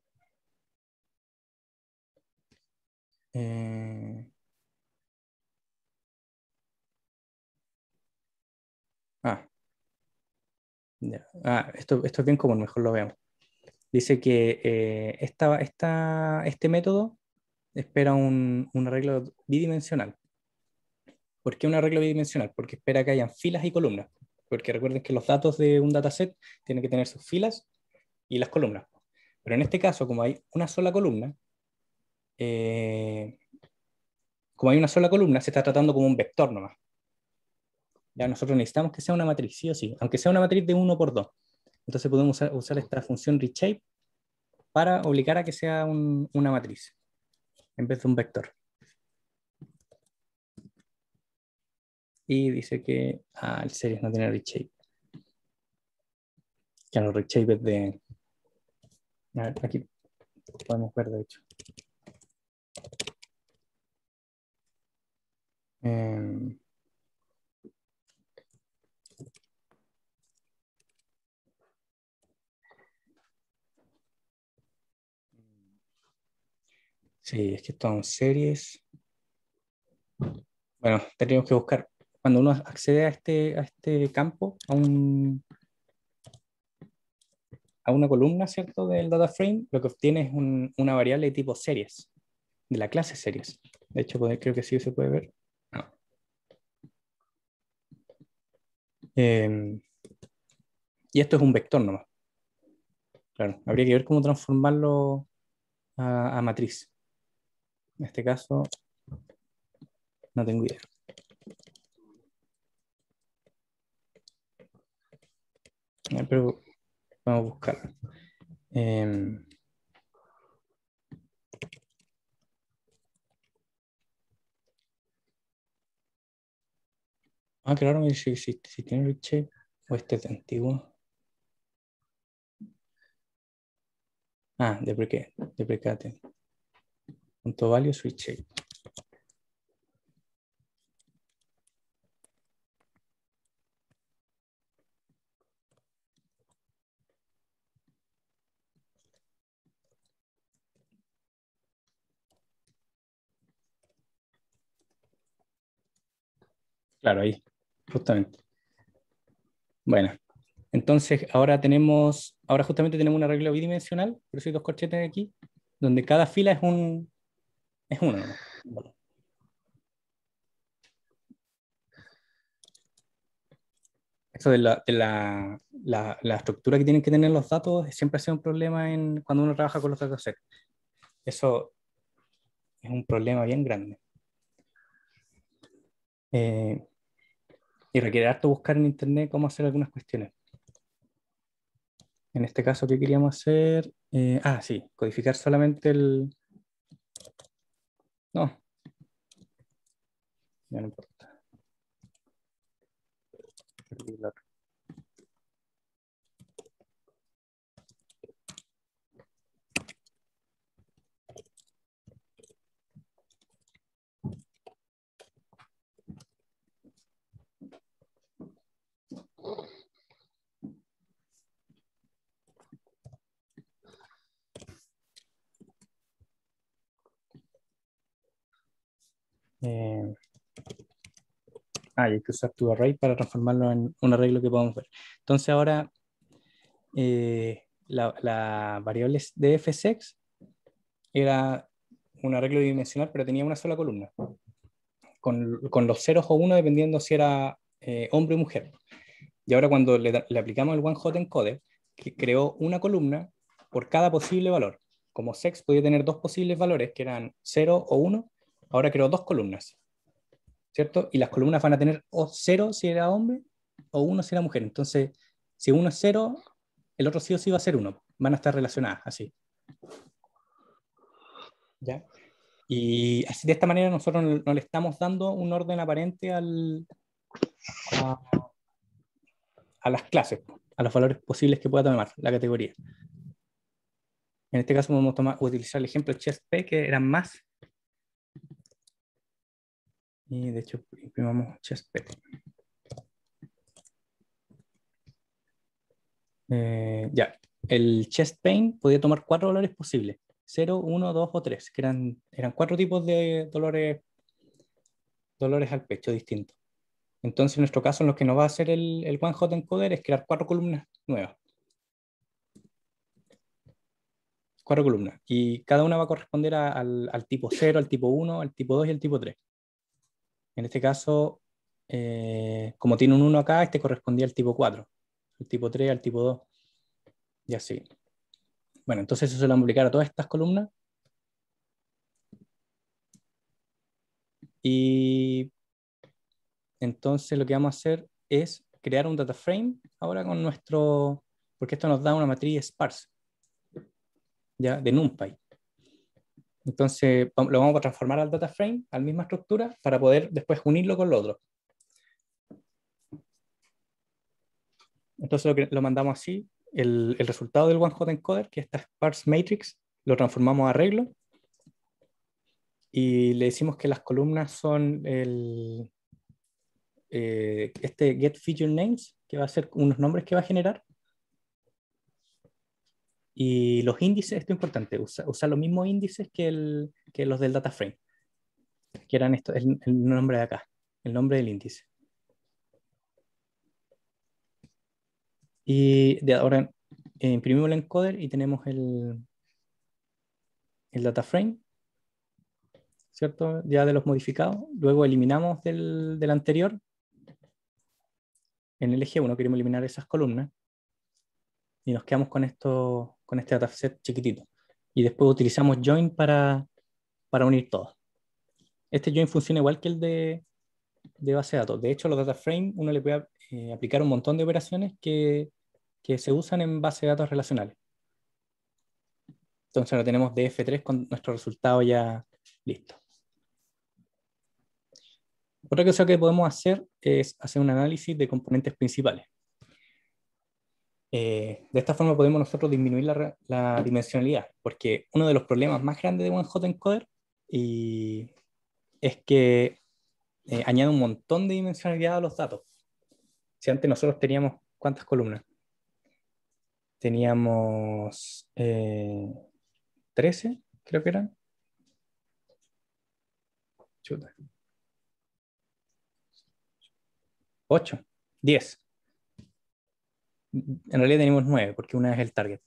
Eh... Ah, esto, esto es bien como mejor lo veamos Dice que eh, esta, este método espera un, arreglo bidimensional. ¿Por qué un arreglo bidimensional? Porque espera que hayan filas y columnas. Porque recuerden que los datos de un dataset tienen que tener sus filas y las columnas. Pero en este caso, como hay una sola columna, eh, como hay una sola columna, se está tratando como un vector nomás. Ya nosotros necesitamos que sea una matriz, sí o sí, aunque sea una matriz de 1 por 2. Entonces podemos usar, esta función reshape para obligar a que sea una matriz en vez de un vector. Y dice que ah, el series no tiene reshape. los reshape es de... A ver, aquí podemos ver de hecho. Em, Sí, es que son series. Bueno, tenemos que buscar. Cuando uno accede a este, este campo, a, a una columna, ¿cierto? Del data frame, lo que obtiene es una variable de tipo series, de la clase series. De hecho, creo que sí se puede ver. Ah. Em, y esto es un vector nomás. Claro, habría que ver cómo transformarlo a matriz. En este caso, no tengo idea. Pero vamos a buscar. Em, ah, claro, si, si, tiene riche, o este es antiguo. Ah, deprecate, deprecate punto Claro, ahí, justamente. Bueno, entonces ahora tenemos, ahora justamente tenemos un arreglo bidimensional, por eso hay dos corchetes aquí, donde cada fila es un, es uno de, la, estructura que tienen que tener los datos siempre ha sido un problema en, cuando uno trabaja con los datos set. Eso es un problema bien grande. Eh, y requiere harto buscar en internet cómo hacer algunas cuestiones. En este caso, ¿qué queríamos hacer? Eh, ah, sí, codificar solamente el, No. Ya no importa. Perdí la Eh, ah, y hay que usar tu array para transformarlo en un arreglo que podamos ver. Entonces ahora eh, la, la, variable de era un arreglo dimensional, pero tenía una sola columna, con, con los ceros o uno dependiendo si era eh, hombre o mujer. Y ahora cuando le, le aplicamos el one-hot encoder, que creó una columna por cada posible valor. Como sex podía tener dos posibles valores, que eran 0 o 1, Ahora creo dos columnas, ¿cierto? Y las columnas van a tener o cero si era hombre o uno si era mujer. Entonces, si uno es cero, el otro sí o sí va a ser uno. Van a estar relacionadas así. ¿Ya? Y así, de esta manera nosotros no, le estamos dando un orden aparente al, a, las clases, a los valores posibles que pueda tomar la categoría. En este caso vamos a utilizar el ejemplo ChessP, que era más y de hecho, imprimamos chest Eh, ya, el chest pain podía tomar cuatro dolores posibles: 0, 1, 2 o 3, que eran, eran cuatro tipos de dolores, dolores al pecho distintos. Entonces, en nuestro caso, en lo que nos va a hacer el, el One Hot Encoder es crear cuatro columnas nuevas. Cuatro columnas. Y cada una va a corresponder al, al, tipo 0, al tipo 1, al tipo 2 y al tipo 3. En este caso, eh, como tiene un 1 acá, este correspondía al tipo 4, Al tipo 3 al tipo 2, y así. Bueno, entonces eso se lo vamos a aplicar a todas estas columnas. Y entonces lo que vamos a hacer es crear un data frame ahora con nuestro, porque esto nos da una matriz sparse, ya, de NumPy. Entonces lo vamos a transformar al data frame, a la misma estructura, para poder después unirlo con lo otro. Entonces lo, mandamos así, el, resultado del one-hot encoder, que es esta sparse matrix, lo transformamos a arreglo y le decimos que las columnas son el, eh, este get feature names, que va a ser unos nombres que va a generar, y los índices, esto es importante, usa, los mismos índices que, los del data frame, que eran esto, el, nombre de acá, el nombre del índice. Y de ahora eh, imprimimos el encoder y tenemos el, el data frame, ¿cierto? Ya de los modificados. Luego eliminamos del, del anterior. En el eje 1 queremos eliminar esas columnas. Y nos quedamos con esto con este dataset chiquitito. Y después utilizamos join para, unir todo. Este join funciona igual que el de, base de datos. De hecho, los data frame uno le puede eh, aplicar un montón de operaciones que, que se usan en base de datos relacionales. Entonces ahora tenemos DF3 con nuestro resultado ya listo. Otra cosa que podemos hacer es hacer un análisis de componentes principales. Eh, de esta forma podemos nosotros disminuir la, dimensionalidad, porque uno de los problemas más grandes de OneHot Encoder es que eh, añade un montón de dimensionalidad a los datos. Si antes nosotros teníamos, ¿cuántas columnas? Teníamos 13, eh, creo que eran. Ocho, 8, 10 en realidad tenemos nueve, porque una es el target.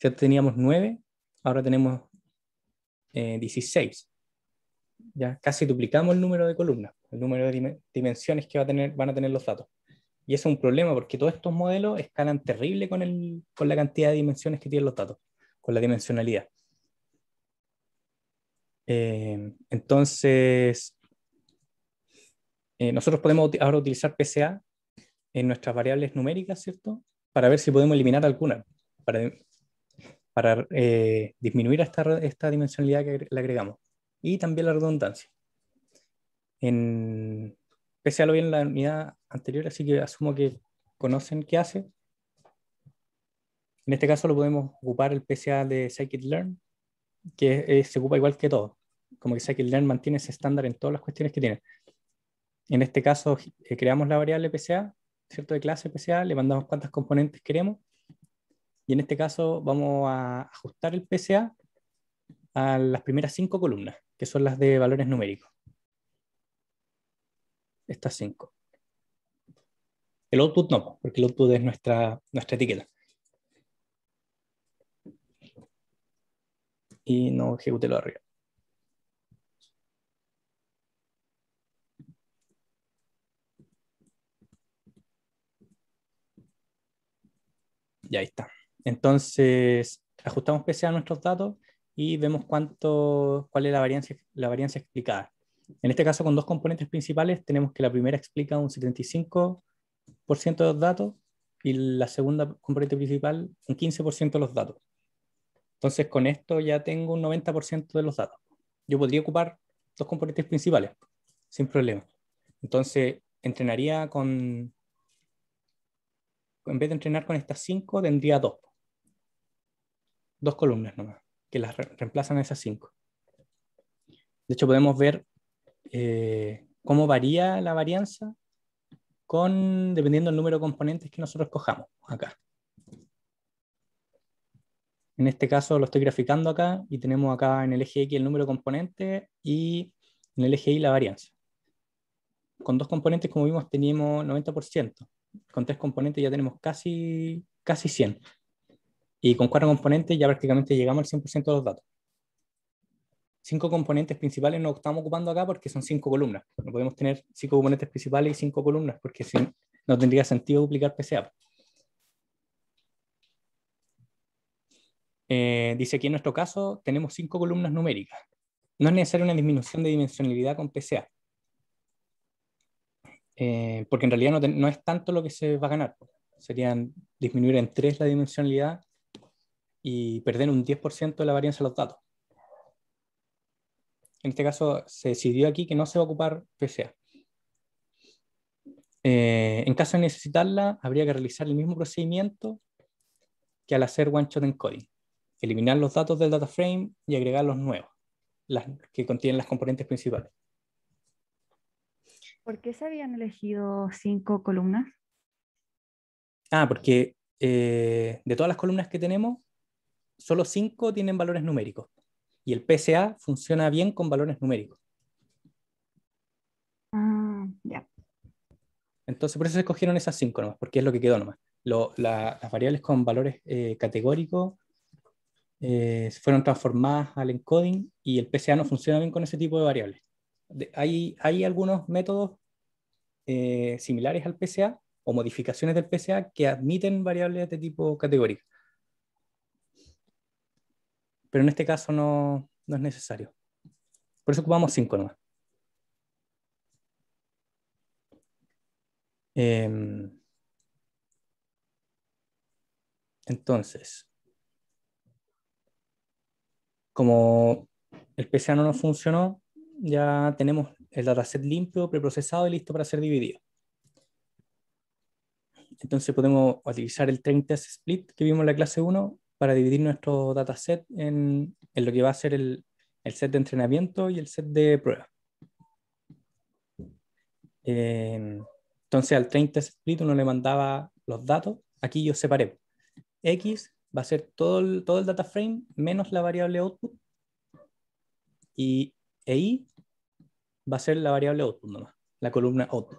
Ya teníamos nueve, ahora tenemos eh, 16. Ya casi duplicamos el número de columnas, el número de dimensiones que va a tener, van a tener los datos. Y eso es un problema porque todos estos modelos escalan terrible con, la cantidad de dimensiones que tienen los datos, con la dimensionalidad. Eh, entonces, eh, nosotros podemos ahora utilizar PCA en nuestras variables numéricas, ¿cierto? para ver si podemos eliminar alguna, para, para eh, disminuir esta, esta dimensionalidad que le agregamos. Y también la redundancia. En, pese lo bien en la unidad anterior, así que asumo que conocen qué hace. En este caso lo podemos ocupar el PCA de scikit-learn, que se ocupa igual que todo. Como que scikit-learn mantiene ese estándar en todas las cuestiones que tiene. En este caso eh, creamos la variable PCA ¿cierto? de clase especial, le mandamos cuántas componentes queremos y en este caso vamos a ajustar el PCA a las primeras cinco columnas, que son las de valores numéricos. Estas cinco. El output no, porque el output es nuestra, nuestra etiqueta. Y no ejecute lo arriba. Ya está. Entonces, ajustamos PC a nuestros datos y vemos cuánto, cuál es la variancia, la variancia explicada. En este caso, con dos componentes principales, tenemos que la primera explica un 75% de los datos y la segunda componente principal un 15% de los datos. Entonces, con esto ya tengo un 90% de los datos. Yo podría ocupar dos componentes principales, sin problema. Entonces, entrenaría con en vez de entrenar con estas cinco, tendría 2 Dos columnas nomás, que las reemplazan a esas 5 De hecho, podemos ver eh, cómo varía la varianza con, dependiendo del número de componentes que nosotros cojamos acá. En este caso lo estoy graficando acá y tenemos acá en el eje X el número de componentes y en el eje Y la varianza con dos componentes, como vimos, teníamos 90%. Con tres componentes ya tenemos casi, casi 100. Y con cuatro componentes ya prácticamente llegamos al 100% de los datos. Cinco componentes principales no estamos ocupando acá porque son cinco columnas. No podemos tener cinco componentes principales y cinco columnas porque no tendría sentido duplicar PCA. Eh, dice aquí, en nuestro caso tenemos cinco columnas numéricas. No es necesaria una disminución de dimensionalidad con PCA. Eh, porque en realidad no, es tanto lo que se va a ganar. Serían disminuir en 3 la dimensionalidad y perder un 10% de la varianza de los datos. En este caso se decidió aquí que no se va a ocupar PCA. Eh, en caso de necesitarla, habría que realizar el mismo procedimiento que al hacer one-shot encoding. Eliminar los datos del data frame y agregar los nuevos, las que contienen las componentes principales. ¿Por qué se habían elegido cinco columnas? Ah, porque eh, de todas las columnas que tenemos, solo cinco tienen valores numéricos. Y el PCA funciona bien con valores numéricos. Ah, ya. Entonces, por eso se escogieron esas cinco nomás, porque es lo que quedó nomás. las variables con valores eh, categóricos eh, fueron transformadas al encoding y el PCA no funciona bien con ese tipo de variables hay, algunos métodos eh, similares al PCA o modificaciones del PCA que admiten variables de tipo categórica Pero en este caso no, es necesario. Por eso ocupamos 5 nomás. Em, entonces, como el PCA no nos funcionó, ya tenemos el dataset limpio, preprocesado y listo para ser dividido. Entonces podemos utilizar el train test split que vimos en la clase 1 para dividir nuestro dataset en, en lo que va a ser el, set de entrenamiento y el set de prueba. Em, entonces al train test split uno le mandaba los datos. Aquí yo separé. X va a ser todo el, todo el data frame menos la variable output. Y y e va a ser la variable output nomás, la columna output.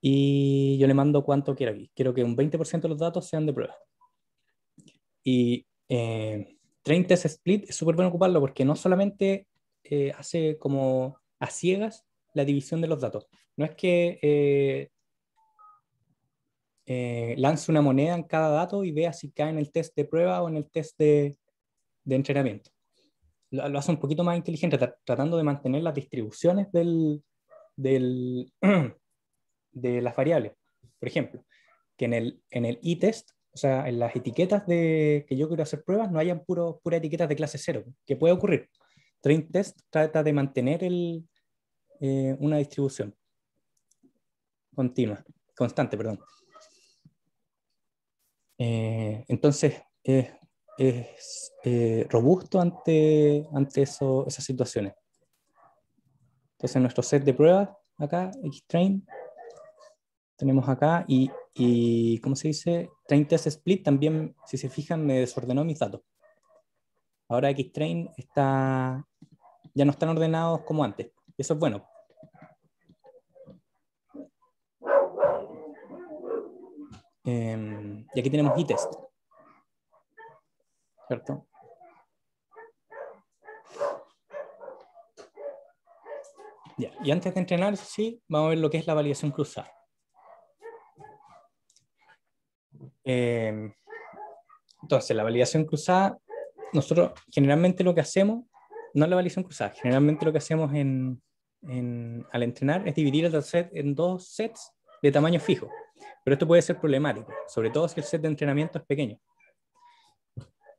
Y yo le mando cuánto quiero aquí. Quiero que un 20% de los datos sean de prueba. Y eh, Test Split es súper bueno ocuparlo porque no solamente eh, hace como a ciegas la división de los datos. No es que eh, eh, lance una moneda en cada dato y vea si cae en el test de prueba o en el test de entrenamiento lo, hace un poquito más inteligente, tratando de mantener las distribuciones del, de las variables. Por ejemplo, que en el, en el e-test, o sea, en las etiquetas de que yo quiero hacer pruebas, no hayan puro, pura etiquetas de clase cero, que puede ocurrir. Train test trata de mantener eh, una distribución continua, constante, perdón. Eh, entonces, eh, es eh, robusto ante, ante esas situaciones. Entonces, nuestro set de pruebas, acá, X-Train, tenemos acá y, y, ¿cómo se dice? Train Test Split también, si se fijan, me desordenó mis datos. Ahora X-Train está, ya no están ordenados como antes. eso es bueno. Em, y aquí tenemos e-test. ¿cierto? Y antes de entrenar, sí, vamos a ver lo que es la validación cruzada. Em, entonces, la validación cruzada, nosotros generalmente lo que hacemos, no la validación cruzada, generalmente lo que hacemos al entrenar es dividir el set en dos sets de tamaño fijo. Pero esto puede ser problemático, sobre todo si el set de entrenamiento es pequeño.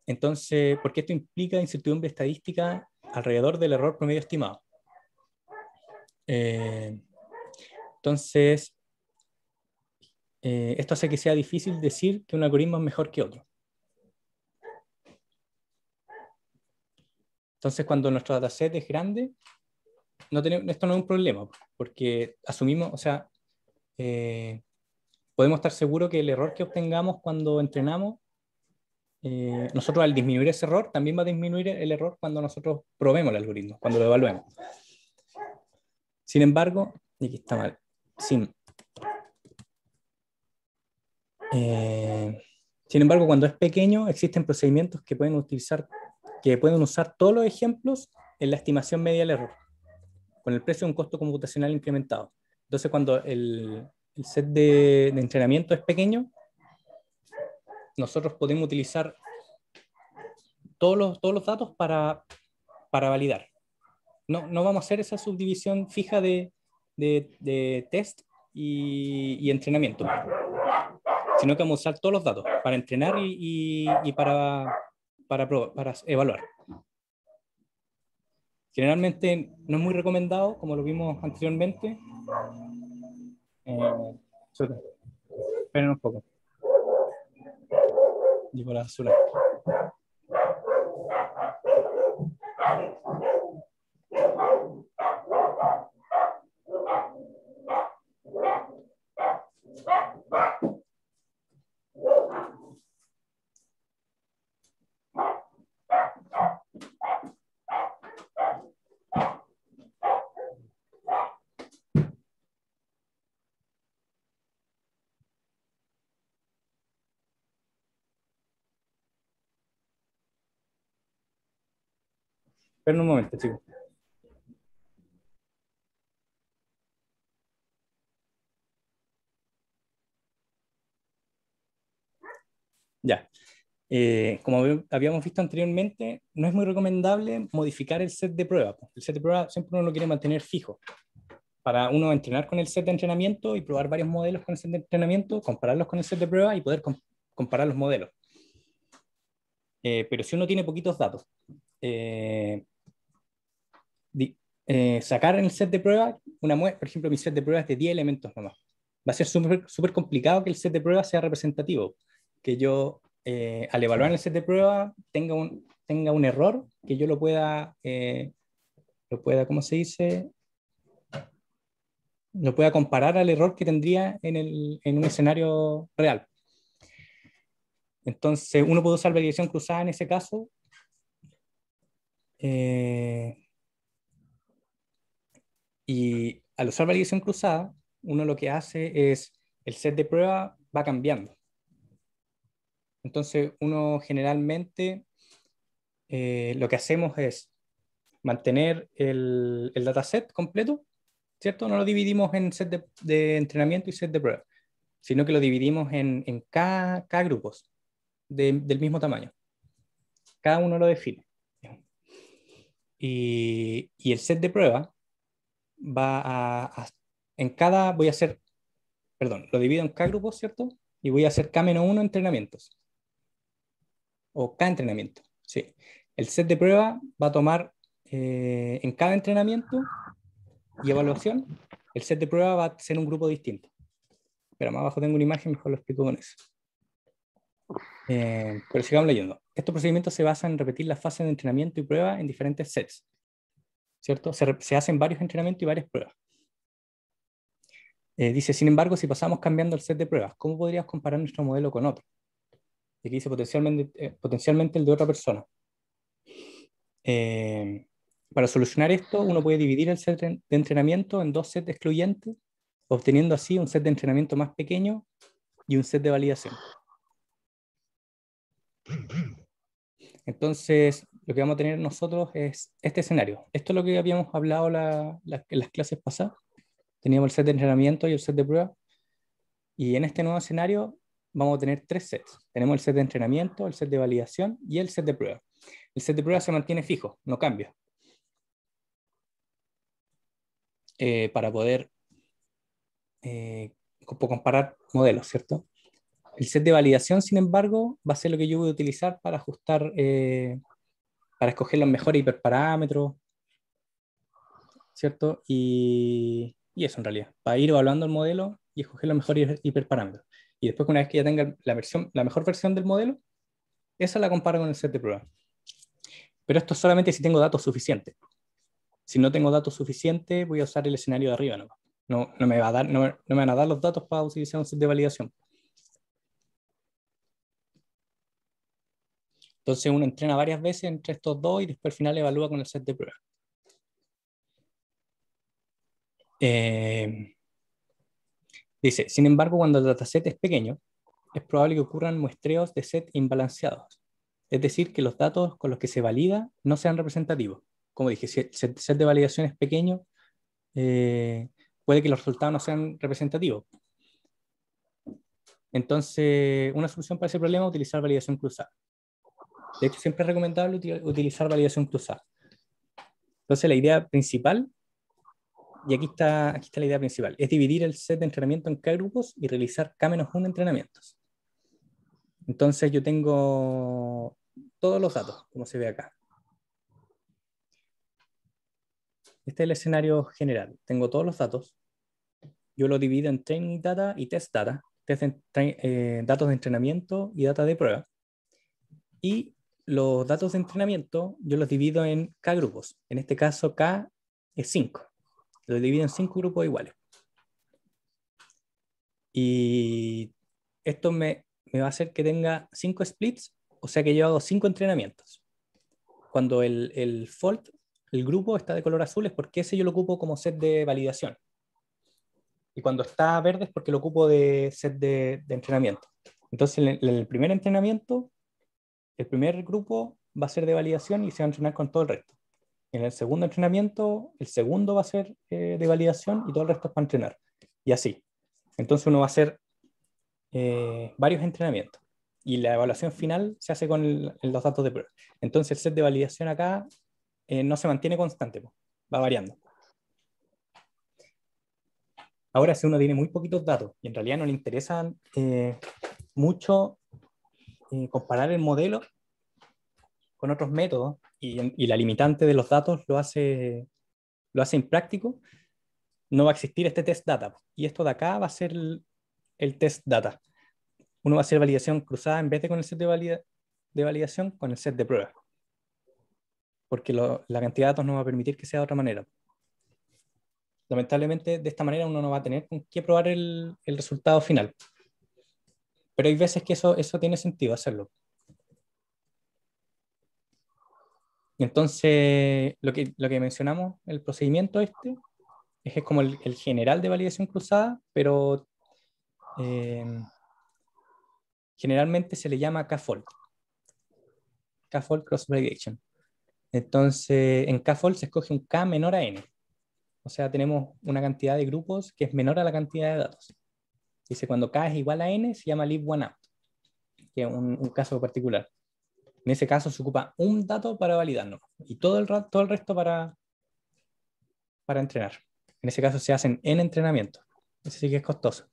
Entonces, porque esto implica incertidumbre estadística alrededor del error promedio estimado. Eh, entonces, eh, esto hace que sea difícil decir que un algoritmo es mejor que otro. Entonces, cuando nuestro dataset es grande, no esto no es un problema, porque asumimos, o sea, eh, podemos estar seguros que el error que obtengamos cuando entrenamos eh, nosotros al disminuir ese error, también va a disminuir el error cuando nosotros probemos el algoritmo, cuando lo evaluemos. Sin embargo, aquí está mal. Sin, eh, sin embargo, cuando es pequeño, existen procedimientos que pueden utilizar, que pueden usar todos los ejemplos en la estimación media del error, con el precio de un costo computacional incrementado. Entonces, cuando el, set de, de entrenamiento es pequeño, nosotros podemos utilizar todos los, todos los datos para, para validar. No, vamos a hacer esa subdivisión fija de, test y, entrenamiento, sino que vamos a usar todos los datos para entrenar y, para, para, evaluar. Generalmente no es muy recomendado, como lo vimos anteriormente. Eh, esperen un poco. voilà, la. Esperen un momento, chicos. Ya. Eh, como habíamos visto anteriormente, no es muy recomendable modificar el set de prueba. El set de prueba siempre uno lo quiere mantener fijo. Para uno entrenar con el set de entrenamiento y probar varios modelos con el set de entrenamiento, compararlos con el set de prueba y poder comparar los modelos. Eh, pero si uno tiene poquitos datos, eh, eh, sacar en el set de prueba una muestra, por ejemplo, mi set de pruebas de 10 elementos nomás. Va a ser súper complicado que el set de prueba sea representativo, que yo eh, al evaluar el set de prueba tenga un, tenga un error, que yo lo pueda, eh, lo pueda, ¿cómo se dice? Lo pueda comparar al error que tendría en, un escenario real. Entonces, uno puede usar validación cruzada en ese caso. Eh, y al usar validación cruzada, uno lo que hace es el set de prueba va cambiando. Entonces, uno generalmente eh, lo que hacemos es mantener el, el, dataset completo, ¿cierto? No lo dividimos en set de, entrenamiento y set de prueba, sino que lo dividimos en, en K, grupos del mismo tamaño. Cada uno lo define. y el set de prueba va a, en cada, voy a hacer, perdón, lo divido en K grupos, ¿cierto? Y voy a hacer K menos 1 entrenamientos. O K entrenamiento, sí. El set de prueba va a tomar eh, en cada entrenamiento y evaluación, el set de prueba va a ser un grupo distinto. Pero más abajo tengo una imagen, mejor lo explico con eso. Eh, pero sigamos leyendo. Estos procedimientos se basan en repetir las fases de entrenamiento y prueba en diferentes sets, ¿cierto? Se, hacen varios entrenamientos y varias pruebas. Eh, dice, sin embargo, si pasamos cambiando el set de pruebas, ¿cómo podrías comparar nuestro modelo con otro? Y aquí dice potencialmente, eh, potencialmente el de otra persona. Eh, para solucionar esto, uno puede dividir el set de entrenamiento en dos sets excluyentes, obteniendo así un set de entrenamiento más pequeño y un set de validación. Entonces, lo que vamos a tener nosotros es este escenario. Esto es lo que habíamos hablado en las clases pasadas. Teníamos el set de entrenamiento y el set de prueba. Y en este nuevo escenario vamos a tener tres sets. Tenemos el set de entrenamiento, el set de validación y el set de prueba. El set de prueba se mantiene fijo, no cambia. Eh, para poder eh, comparar modelos, ¿cierto? El set de validación, sin embargo, va a ser lo que yo voy a utilizar para ajustar eh, para escoger los mejores hiperparámetros, ¿cierto? Y, eso en realidad, para ir evaluando el modelo y escoger los mejores hiperparámetros. Y después, una vez que ya tenga la, versión, la mejor versión del modelo, esa la comparo con el set de prueba. Pero esto solamente si tengo datos suficientes. Si no tengo datos suficientes, voy a usar el escenario de arriba No, no, me va a dar, no, no, me van a dar los datos para utilizar un set de validación. Entonces uno entrena varias veces entre estos dos y después al final evalúa con el set de prueba. Eh, dice, sin embargo, cuando el dataset es pequeño, es probable que ocurran muestreos de set imbalanceados, es decir, que los datos con los que se valida no sean representativos. Como dije, si el set de validación es pequeño, eh, puede que los resultados no sean representativos. Entonces, una solución para ese problema es utilizar validación cruzada. De hecho, siempre es recomendable utilizar validación cruzada. Entonces, la idea principal, y aquí está, aquí está la idea principal, es dividir el set de entrenamiento en K grupos y realizar K 1 entrenamientos. Entonces, yo tengo todos los datos, como se ve acá. Este es el escenario general. Tengo todos los datos. Yo lo divido en training data y test data. Eh, datos de entrenamiento y data de prueba. Y los datos de entrenamiento yo los divido en K grupos. En este caso K es 5. Los divido en 5 grupos iguales. Y esto me, va a hacer que tenga 5 splits, o sea que yo hago 5 entrenamientos. Cuando el, el fold, el grupo está de color azul es porque ese yo lo ocupo como set de validación. Y cuando está verde es porque lo ocupo de set de, de entrenamiento. Entonces, en el primer entrenamiento el primer grupo va a ser de validación y se va a entrenar con todo el resto. En el segundo entrenamiento, el segundo va a ser eh, de validación y todo el resto es para entrenar. Y así. Entonces uno va a hacer eh, varios entrenamientos y la evaluación final se hace con los datos de prueba. Entonces el set de validación acá eh, no se mantiene constante, va variando. Ahora si uno tiene muy poquitos datos y en realidad no le interesan mucho comparar el modelo con otros métodos y, la limitante de los datos lo hace, lo hace impráctico, no va a existir este test data. Y esto de acá va a ser el, test data. Uno va a hacer validación cruzada en vez de con el set de, de validación, con el set de pruebas. Porque la cantidad de datos no va a permitir que sea de otra manera. Lamentablemente, de esta manera uno no va a tener con qué probar el resultado final. Pero hay veces que eso, eso tiene sentido hacerlo. Entonces, lo que, mencionamos, el procedimiento este, es, como el, general de validación cruzada, pero eh, generalmente se le llama K-Fold Cross Validation. Entonces, en K-Fold se escoge un K menor a N. O sea, tenemos una cantidad de grupos que es menor a la cantidad de datos. Dice, cuando K es igual a N, se llama leave one out, que es un, caso particular. En ese caso se ocupa un dato para validarlo y todo el, el resto para, para entrenar. En ese caso se hacen en entrenamiento. Eso sí que es costoso.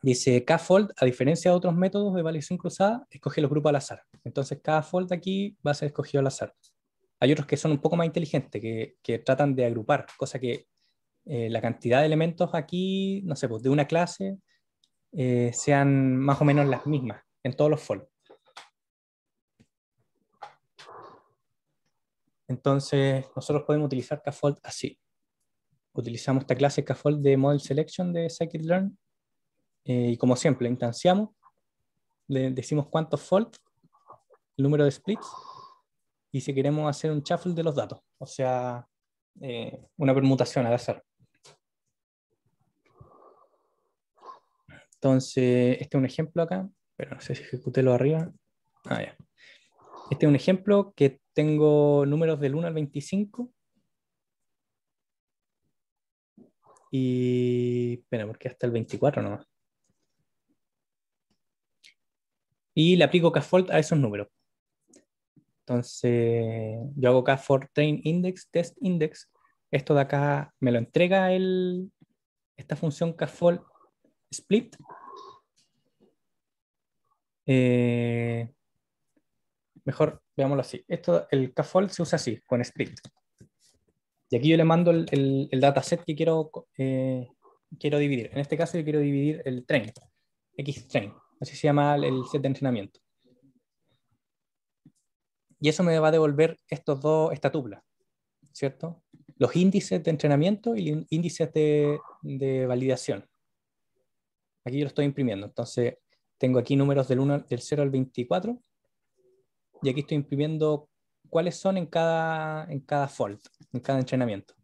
Dice K-fold, a diferencia de otros métodos de validación cruzada, escoge los grupos al azar. Entonces, cada fold aquí va a ser escogido al azar. Hay otros que son un poco más inteligentes, que, que tratan de agrupar, cosa que eh, la cantidad de elementos aquí, no sé, pues de una clase, eh, sean más o menos las mismas en todos los folds. Entonces, nosotros podemos utilizar CAFOLD así. Utilizamos esta clase cafold de Model Selection de Scikit-Learn eh, y como siempre, instanciamos, le decimos cuántos folds, el número de splits, y si queremos hacer un shuffle de los datos, o sea, una permutación al hacer Entonces, este es un ejemplo acá, pero no sé si ejecuté lo arriba. Ah, ya. Este es un ejemplo que tengo números del 1 al 25. Y, espera, porque hasta el 24 nomás. Y le aplico kfold a esos números. Entonces, yo hago for train index, test index. Esto de acá me lo entrega esta función kfold Split. Eh, mejor veámoslo así. Esto, el CAFOL se usa así, con Split. Y aquí yo le mando el, dataset que quiero, eh, quiero dividir. En este caso yo quiero dividir el train, X train. Así se llama el set de entrenamiento. Y eso me va a devolver estos dos, esta tupla, ¿cierto? Los índices de entrenamiento y índices de validación. Aquí yo lo estoy imprimiendo. Entonces, tengo aquí números del, 1, 0 al 24 y aquí estoy imprimiendo cuáles son en cada, en cada fold, en cada entrenamiento.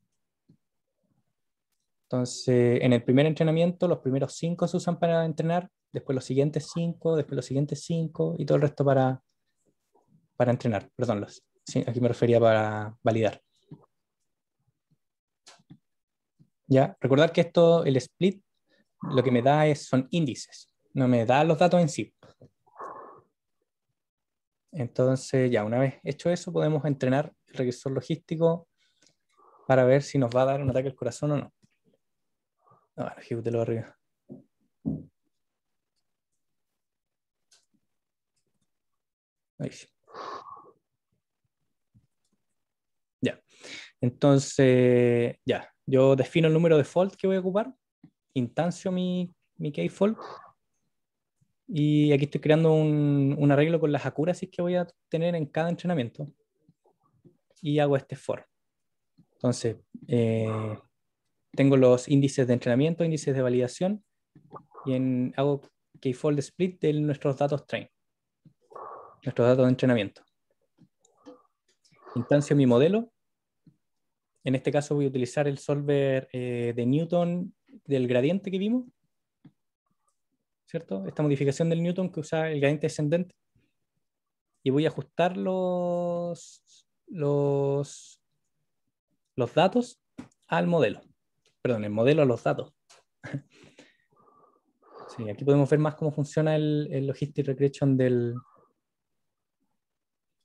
Entonces, en el primer entrenamiento, los primeros 5 se usan para entrenar, después los siguientes 5, después los siguientes 5 y todo el resto para, para entrenar. Perdón, los, aquí me refería para validar. Ya, recordar que esto, el split, lo que me da es, son índices, no me da los datos en sí. Entonces, ya una vez hecho eso, podemos entrenar el regresor logístico para ver si nos va a dar un ataque al corazón o no. A ver, ejecútelo arriba. Ahí sí. Ya. Entonces, ya. Yo defino el número de default que voy a ocupar instancio mi, mi fold y aquí estoy creando un, arreglo con las accuracies que voy a tener en cada entrenamiento y hago este for. Entonces, eh, tengo los índices de entrenamiento, índices de validación y en, hago fold split de nuestros datos train, nuestros datos de entrenamiento. Instancio mi modelo. En este caso voy a utilizar el solver eh, de Newton del gradiente que vimos, ¿cierto? Esta modificación del Newton que usa el gradiente descendente. Y voy a ajustar los, los, los datos al modelo. Perdón, el modelo a los datos. aquí podemos ver más cómo funciona el, el Logistic Regression del,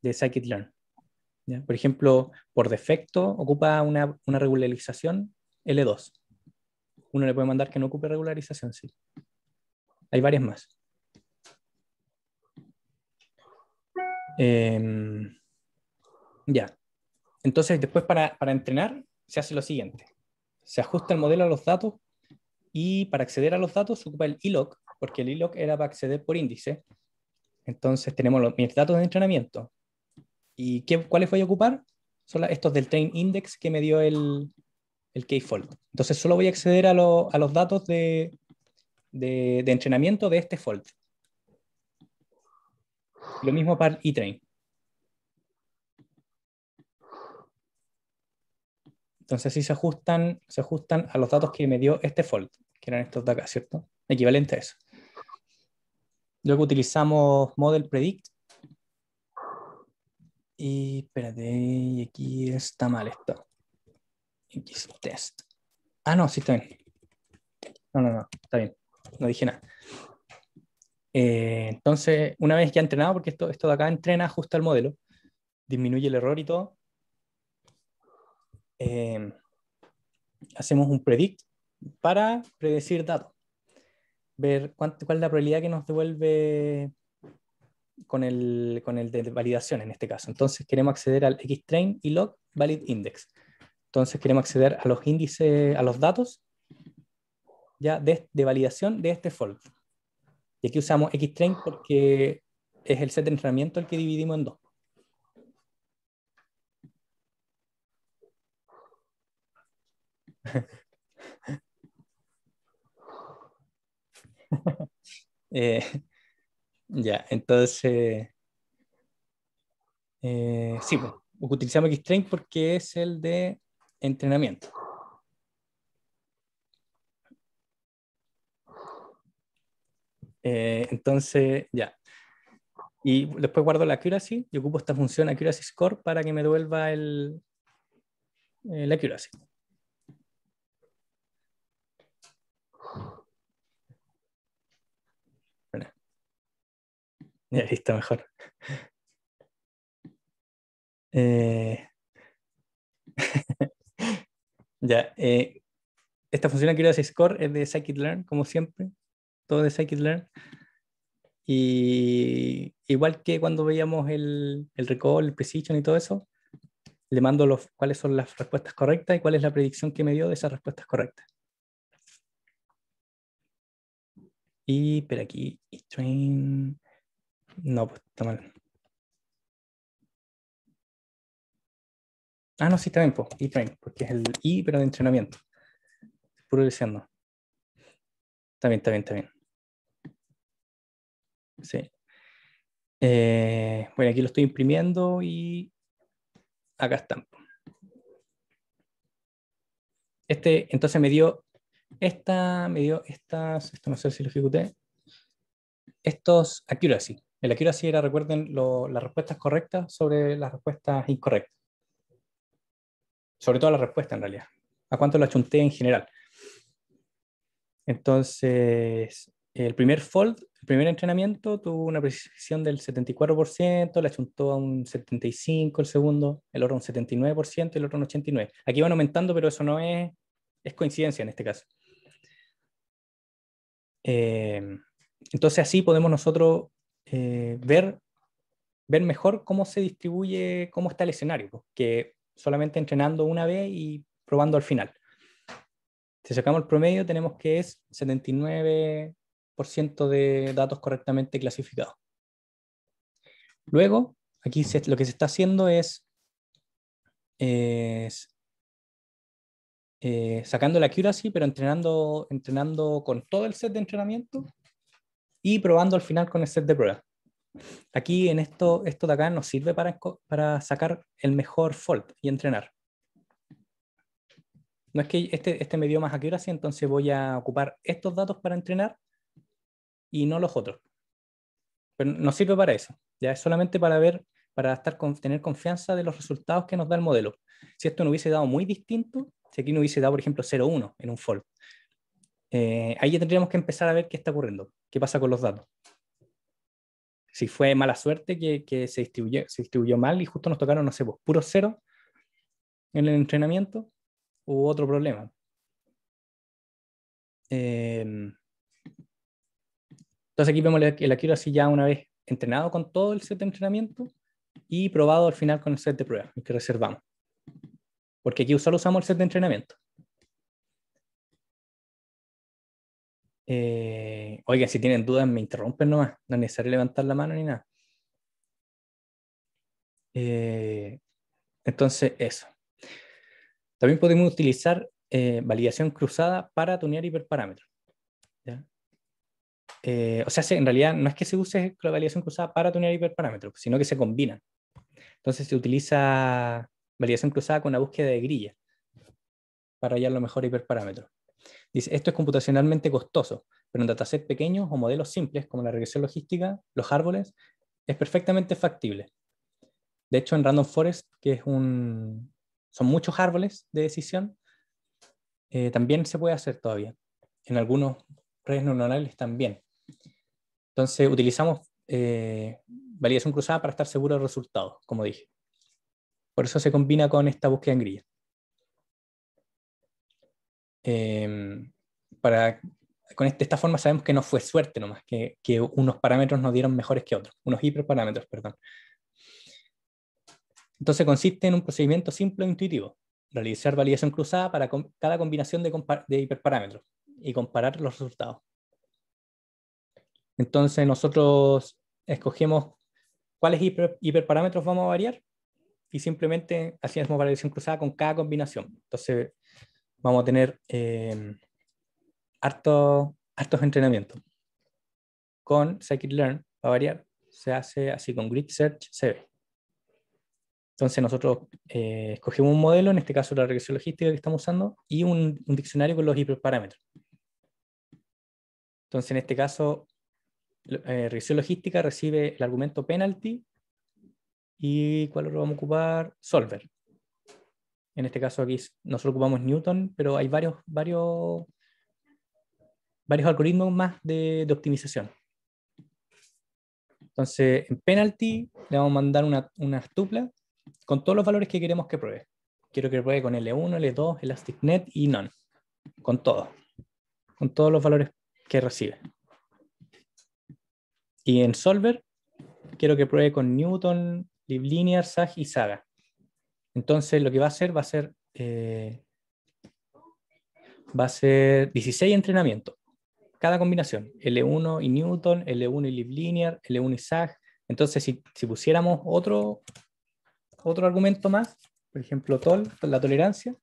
de Scikit-Learn. Por ejemplo, por defecto ocupa una, una regularización L2 uno le puede mandar que no ocupe regularización, sí. Hay varias más. Em, ya. Entonces, después para, entrenar, se hace lo siguiente. Se ajusta el modelo a los datos y para acceder a los datos se ocupa el ILOC, porque el ILOC era para acceder por índice. Entonces tenemos los, mis datos de entrenamiento. ¿Y qué, cuáles voy a ocupar? Son estos del Train Index que me dio el, el key fold. Entonces solo voy a acceder a, los datos de, entrenamiento de este fold. Lo mismo para E-Train. Entonces si se ajustan, se ajustan a los datos que me dio este fold, que eran estos de acá, ¿cierto? Equivalente a eso. Luego utilizamos Model Predict. Y espérate, aquí está mal esto test. Ah, no, sí, está bien. No, no, no, está bien. No dije nada. Eh, entonces, una vez ya entrenado, porque esto, esto de acá entrena, ajusta el modelo, disminuye el error y todo. Eh, hacemos un predict para predecir datos. Ver cuál es la probabilidad que nos devuelve con el, con el de validación en este caso. Entonces queremos acceder al xtrain y log valid index. Entonces queremos acceder a los índices, a los datos ya de, validación de este fold. Y aquí usamos Xtrain porque es el set de entrenamiento el que dividimos en dos. Eh, ya, entonces, eh, sí, pues, utilizamos Xtrain porque es el de entrenamiento. Eh, entonces, ya. Y después guardo la accuracy y ocupo esta función accuracy score para que me devuelva el, la accuracy. Ya, está mejor. Eh... Ya, eh, esta función que hace score es de scikit-learn, como siempre, todo de scikit-learn. Y igual que cuando veíamos el, recall, el precision y todo eso, le mando los, cuáles son las respuestas correctas y cuál es la predicción que me dio de esas respuestas correctas. Y, pero aquí, train... No, pues está mal. Ah, no, sí, también, bien, train porque es el I, pero de entrenamiento. Puro deseando. También, también, también. Sí. Eh, bueno, aquí lo estoy imprimiendo y acá están. Este, entonces me dio esta, me dio estas, esto no sé si lo ejecuté, estos accuracy. El accuracy era, recuerden, las respuestas correctas sobre las respuestas incorrectas sobre todo la respuesta en realidad, a cuánto la chunté en general. Entonces, el primer fold, el primer entrenamiento tuvo una precisión del 74%, la chuntó a un 75% el segundo, el otro un 79% el otro un 89%. Aquí van aumentando, pero eso no es, es coincidencia en este caso. Eh, entonces así podemos nosotros eh, ver, ver mejor cómo se distribuye, cómo está el escenario, pues, que solamente entrenando una vez y probando al final. Si sacamos el promedio, tenemos que es 79% de datos correctamente clasificados. Luego, aquí lo que se está haciendo es, eh, sacando la accuracy, pero entrenando, entrenando con todo el set de entrenamiento y probando al final con el set de prueba. Aquí en esto, esto de acá nos sirve para, sacar el mejor fold y entrenar. No es que este, este me dio más accuracy, entonces voy a ocupar estos datos para entrenar y no los otros. Pero nos sirve para eso. Ya es solamente para ver, para con, tener confianza de los resultados que nos da el modelo. Si esto no hubiese dado muy distinto, si aquí no hubiese dado, por ejemplo, 0,1 en un fold, eh, ahí ya tendríamos que empezar a ver qué está ocurriendo, qué pasa con los datos si fue mala suerte que, se, distribuyó, se distribuyó mal y justo nos tocaron, no sé, pues, puros cero en el entrenamiento, hubo otro problema. Em, entonces aquí vemos el Akira así ya una vez entrenado con todo el set de entrenamiento y probado al final con el set de prueba, el que reservamos. Porque aquí solo usamos el set de entrenamiento. Eh, oigan, si tienen dudas, me interrumpen nomás. No es necesario levantar la mano ni nada. Eh, entonces, eso. También podemos utilizar eh, validación cruzada para tunear hiperparámetros. o sea, en realidad no es que se use la validación cruzada para tunear hiperparámetros, sino que se combinan. Entonces se utiliza validación cruzada con la búsqueda de grilla para hallar los mejores hiperparámetros. Dice, esto es computacionalmente costoso, pero en datasets pequeños o modelos simples como la regresión logística, los árboles, es perfectamente factible. De hecho, en Random Forest, que es un, son muchos árboles de decisión, eh, también se puede hacer todavía. En algunos redes neuronales también. Entonces, utilizamos eh, validación cruzada para estar seguro de resultados, como dije. Por eso se combina con esta búsqueda en grilla. Em, para, con este, esta forma sabemos que no fue suerte nomás, que, que unos parámetros nos dieron mejores que otros, unos hiperparámetros, perdón. Entonces consiste en un procedimiento simple e intuitivo, realizar validación cruzada para cada combinación de, hiperparámetros y comparar los resultados. Entonces nosotros escogemos cuáles hiperparámetros vamos a variar y simplemente hacemos validación cruzada con cada combinación. Entonces vamos a tener em, hartos, entrenamientos. Con scikit-learn, va a variar, se hace así con grid search, se Entonces nosotros eh, escogemos un modelo, en este caso la regresión logística que estamos usando, y un, diccionario con los hiperparámetros. Entonces en este caso, eh, regresión logística recibe el argumento penalty, y cuál lo vamos a ocupar, solver. En este caso aquí nosotros ocupamos Newton, pero hay varios, varios, varios algoritmos más de, optimización. Entonces, en penalty le vamos a mandar una, una, tupla con todos los valores que queremos que pruebe. Quiero que pruebe con L1, L2, ElasticNet y none. Con todo. Con todos los valores que recibe. Y en solver, quiero que pruebe con Newton, LibLinear, Sag y Saga. Entonces lo que va a hacer va a ser, eh, va a ser 16 entrenamientos, cada combinación, L1 y Newton, L1 y Liblinear, L1 y SAG. Entonces si, pusiéramos otro, otro argumento más, por ejemplo, tol, la tolerancia,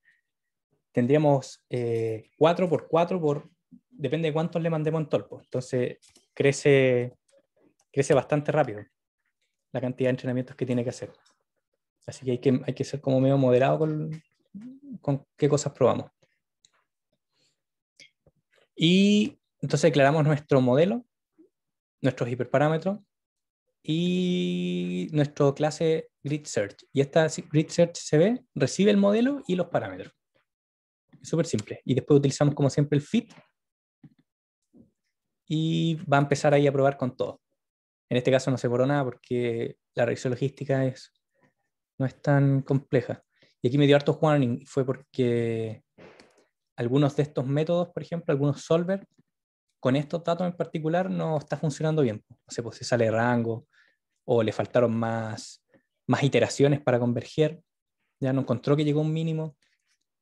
tendríamos 4 eh, por 4 por, depende de cuántos le mandemos en tolpo. Entonces crece, crece bastante rápido la cantidad de entrenamientos que tiene que hacer. Así que hay que, ser como medio moderado con, qué cosas probamos. Y entonces declaramos nuestro modelo, nuestros hiperparámetros y nuestra clase grid search. Y esta grid search se ve, recibe el modelo y los parámetros. Súper simple. Y después utilizamos como siempre el fit y va a empezar ahí a probar con todo. En este caso no se por nada porque la revisión logística es no es tan compleja. Y aquí me dio harto warning, fue porque algunos de estos métodos, por ejemplo, algunos solver, con estos datos en particular no está funcionando bien. No sé, pues se sale rango o le faltaron más, más iteraciones para converger. Ya no encontró que llegó un mínimo,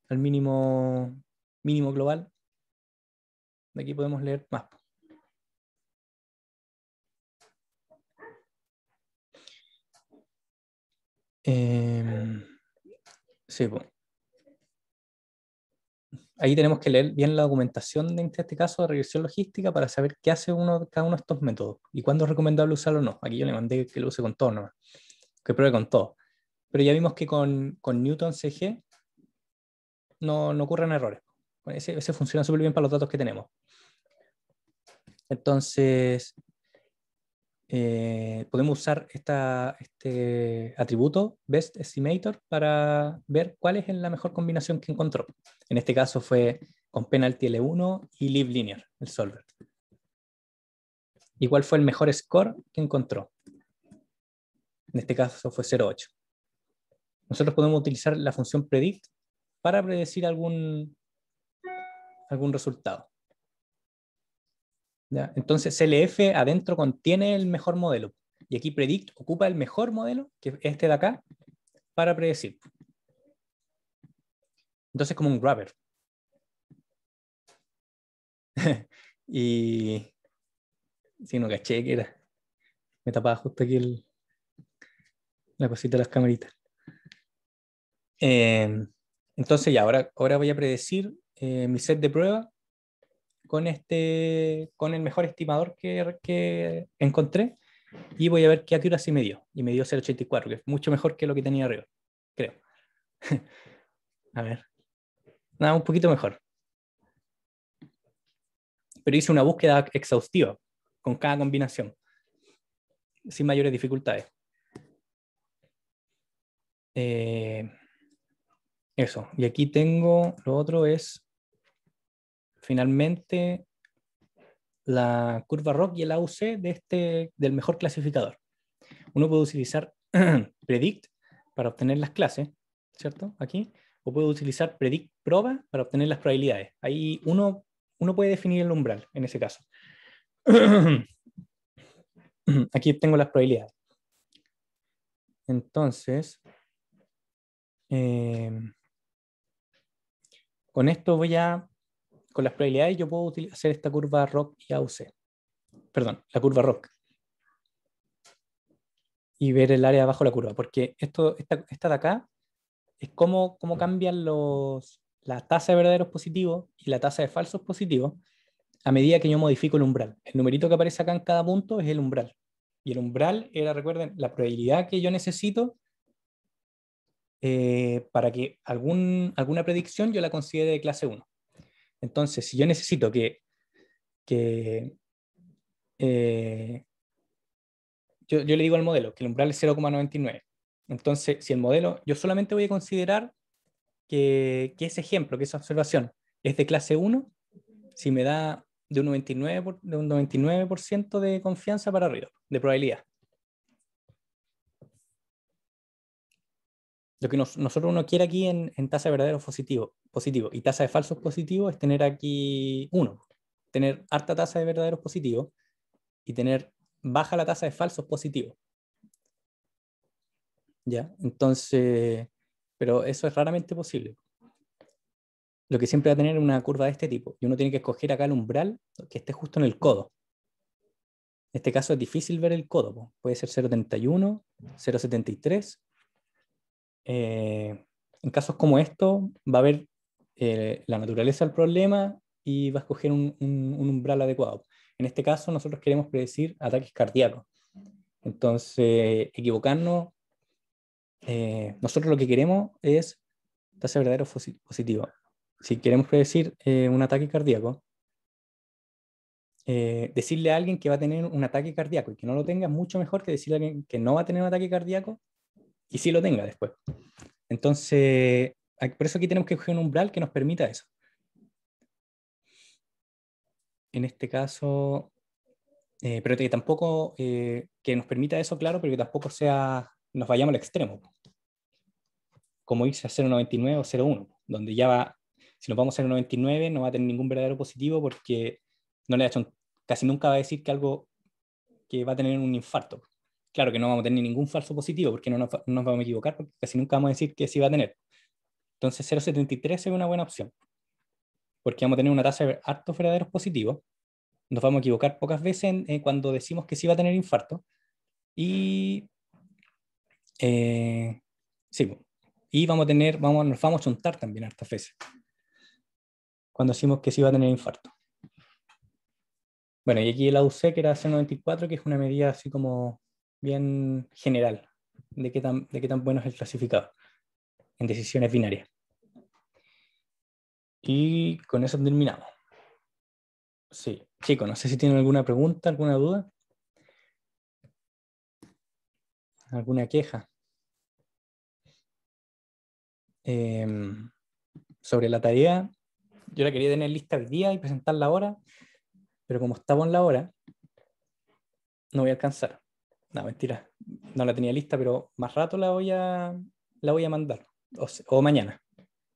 al mínimo, mínimo global. De aquí podemos leer más. Pues. Em, sí, Ahí tenemos que leer bien la documentación de este caso de regresión logística para saber qué hace uno, cada uno de estos métodos y cuándo es recomendable usarlo o no. Aquí yo le mandé que lo use con todo, nomás, que pruebe con todo. Pero ya vimos que con, Newton CG no, no ocurren errores. Ese, ese funciona súper bien para los datos que tenemos. Entonces, eh, podemos usar este atributo Best Estimator para ver cuál es la mejor combinación que encontró. En este caso fue con Penalty L1 y Live Linear, el solver. ¿Y cuál fue el mejor score que encontró? En este caso fue 0.8. Nosotros podemos utilizar la función predict para predecir algún, algún resultado. Entonces, CLF adentro contiene el mejor modelo. Y aquí predict ocupa el mejor modelo, que es este de acá, para predecir. Entonces, como un grabber. y. Si no caché que era. Me tapaba justo aquí la cosita de las camaritas. Em, entonces, ya, ahora, ahora voy a predecir eh, mi set de prueba con, este, con el mejor estimador que, que encontré y voy a ver qué accuracy me dio. Y me dio 0.84, que es mucho mejor que lo que tenía arriba, creo. a ver. Nada, un poquito mejor. Pero hice una búsqueda exhaustiva con cada combinación, sin mayores dificultades. Eh, eso, y aquí tengo, lo otro es finalmente la curva ROC y el AUC de este, del mejor clasificador. Uno puede utilizar Predict para obtener las clases, ¿cierto? Aquí. O puede utilizar Predict Proba para obtener las probabilidades. Ahí uno, uno puede definir el umbral en ese caso. Aquí tengo las probabilidades. Entonces, eh, con esto voy a con las probabilidades yo puedo hacer esta curva rock y AUC. Perdón, la curva ROC. Y ver el área abajo de la curva, porque esto, esta, de acá es cómo, cómo cambian los, la tasa de verdaderos positivos y la tasa de falsos positivos a medida que yo modifico el umbral. El numerito que aparece acá en cada punto es el umbral. Y el umbral era, recuerden, la probabilidad que yo necesito eh, para que algún, alguna predicción yo la considere de clase 1. Entonces, si yo necesito que, eh, yo, le digo al modelo que el umbral es 0,99. Entonces, si el modelo, yo solamente voy a considerar que, ese ejemplo, que esa observación es de clase 1, si me da de un 99%, de, un 99 de confianza para arriba, de probabilidad. lo que nosotros uno quiere aquí en, tasa de verdaderos positivo, positivo y tasa de falsos positivos es tener aquí uno, tener harta tasa de verdaderos positivos y tener baja la tasa de falsos positivos. ¿Ya? Entonces, pero eso es raramente posible. Lo que siempre va a tener una curva de este tipo y uno tiene que escoger acá el umbral que esté justo en el codo. En este caso es difícil ver el codo, puede ser 0.31, 0.73 eh, en casos como esto, va a ver eh, la naturaleza del problema y va a escoger un, umbral adecuado. En este caso, nosotros queremos predecir ataques cardíacos. Entonces, equivocarnos, eh, nosotros lo que queremos es tasa verdadero positivo Si queremos predecir un ataque cardíaco, decirle a alguien que va a tener un ataque cardíaco y que no lo tenga es mucho mejor que decirle a alguien que no va a tener un ataque cardíaco y sí lo tenga después. Entonces, por eso aquí tenemos que coger un umbral que nos permita eso. En este caso, eh, pero que tampoco, eh, que nos permita eso, claro, pero que tampoco sea, nos vayamos al extremo. Como irse a 0,99 o 0,1, donde ya va, si nos vamos a 0,99 no va a tener ningún verdadero positivo porque no le hecho, casi nunca va a decir que algo que va a tener un infarto claro que no vamos a tener ningún falso positivo porque no nos, vamos a equivocar porque casi nunca vamos a decir que sí va a tener. Entonces 0,73 es una buena opción porque vamos a tener una tasa de hartos verdaderos positivos. Nos vamos a equivocar pocas veces eh, cuando decimos que sí va a tener infarto. Y, eh, sí, y vamos a tener, vamos, nos vamos a chuntar también hartas veces cuando decimos que sí va a tener infarto. Bueno, y aquí el AUC, que era 0.94, que es una medida así como bien general de qué tan, de qué tan bueno es el clasificado en decisiones binarias. Y con eso terminamos. Sí, chicos, no sé si tienen alguna pregunta, alguna duda, alguna queja em, sobre la tarea. Yo la quería tener lista el día y presentarla ahora, pero como estaba en la hora, no voy a alcanzar. No, mentira. No la tenía lista, pero más rato la voy a, la voy a mandar. O, mañana.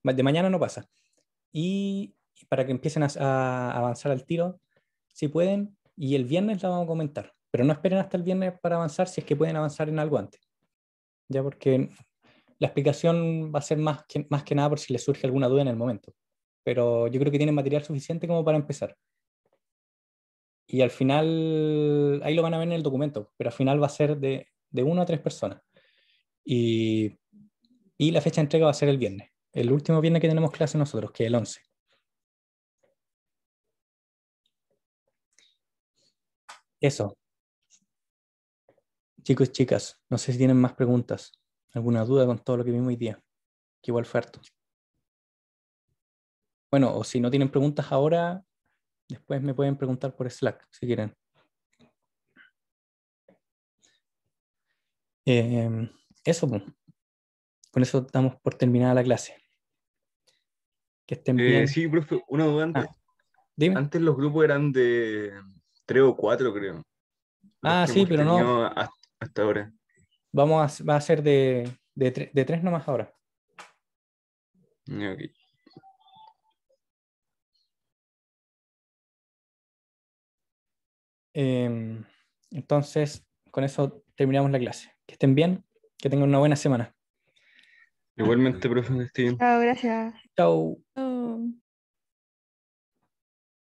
De mañana no pasa. Y para que empiecen a, avanzar al tiro, si pueden. Y el viernes la vamos a comentar. Pero no esperen hasta el viernes para avanzar si es que pueden avanzar en algo antes. Ya porque la explicación va a ser más que, más que nada por si les surge alguna duda en el momento. Pero yo creo que tienen material suficiente como para empezar. Y al final, ahí lo van a ver en el documento, pero al final va a ser de, de uno a tres personas. Y, y, la fecha de entrega va a ser el viernes, el último viernes que tenemos clase nosotros, que es el 11. Eso. Chicos, y chicas, no sé si tienen más preguntas, alguna duda con todo lo que vimos hoy día, que igual fue Bueno, o si no tienen preguntas ahora, Después me pueden preguntar por Slack si quieren. Em, eso, con eso damos por terminada la clase. Que estén eh, bien. Sí, profe, una duda ah, antes. Antes los grupos eran de tres o cuatro, creo. Ah, sí, pero no. Hasta, ahora. Vamos a, va a ser de, tres nomás ahora. Ok. Em, entonces, con eso terminamos la clase. Que estén bien, que tengan una buena semana. Igualmente, profesor. Chao, gracias. Chao.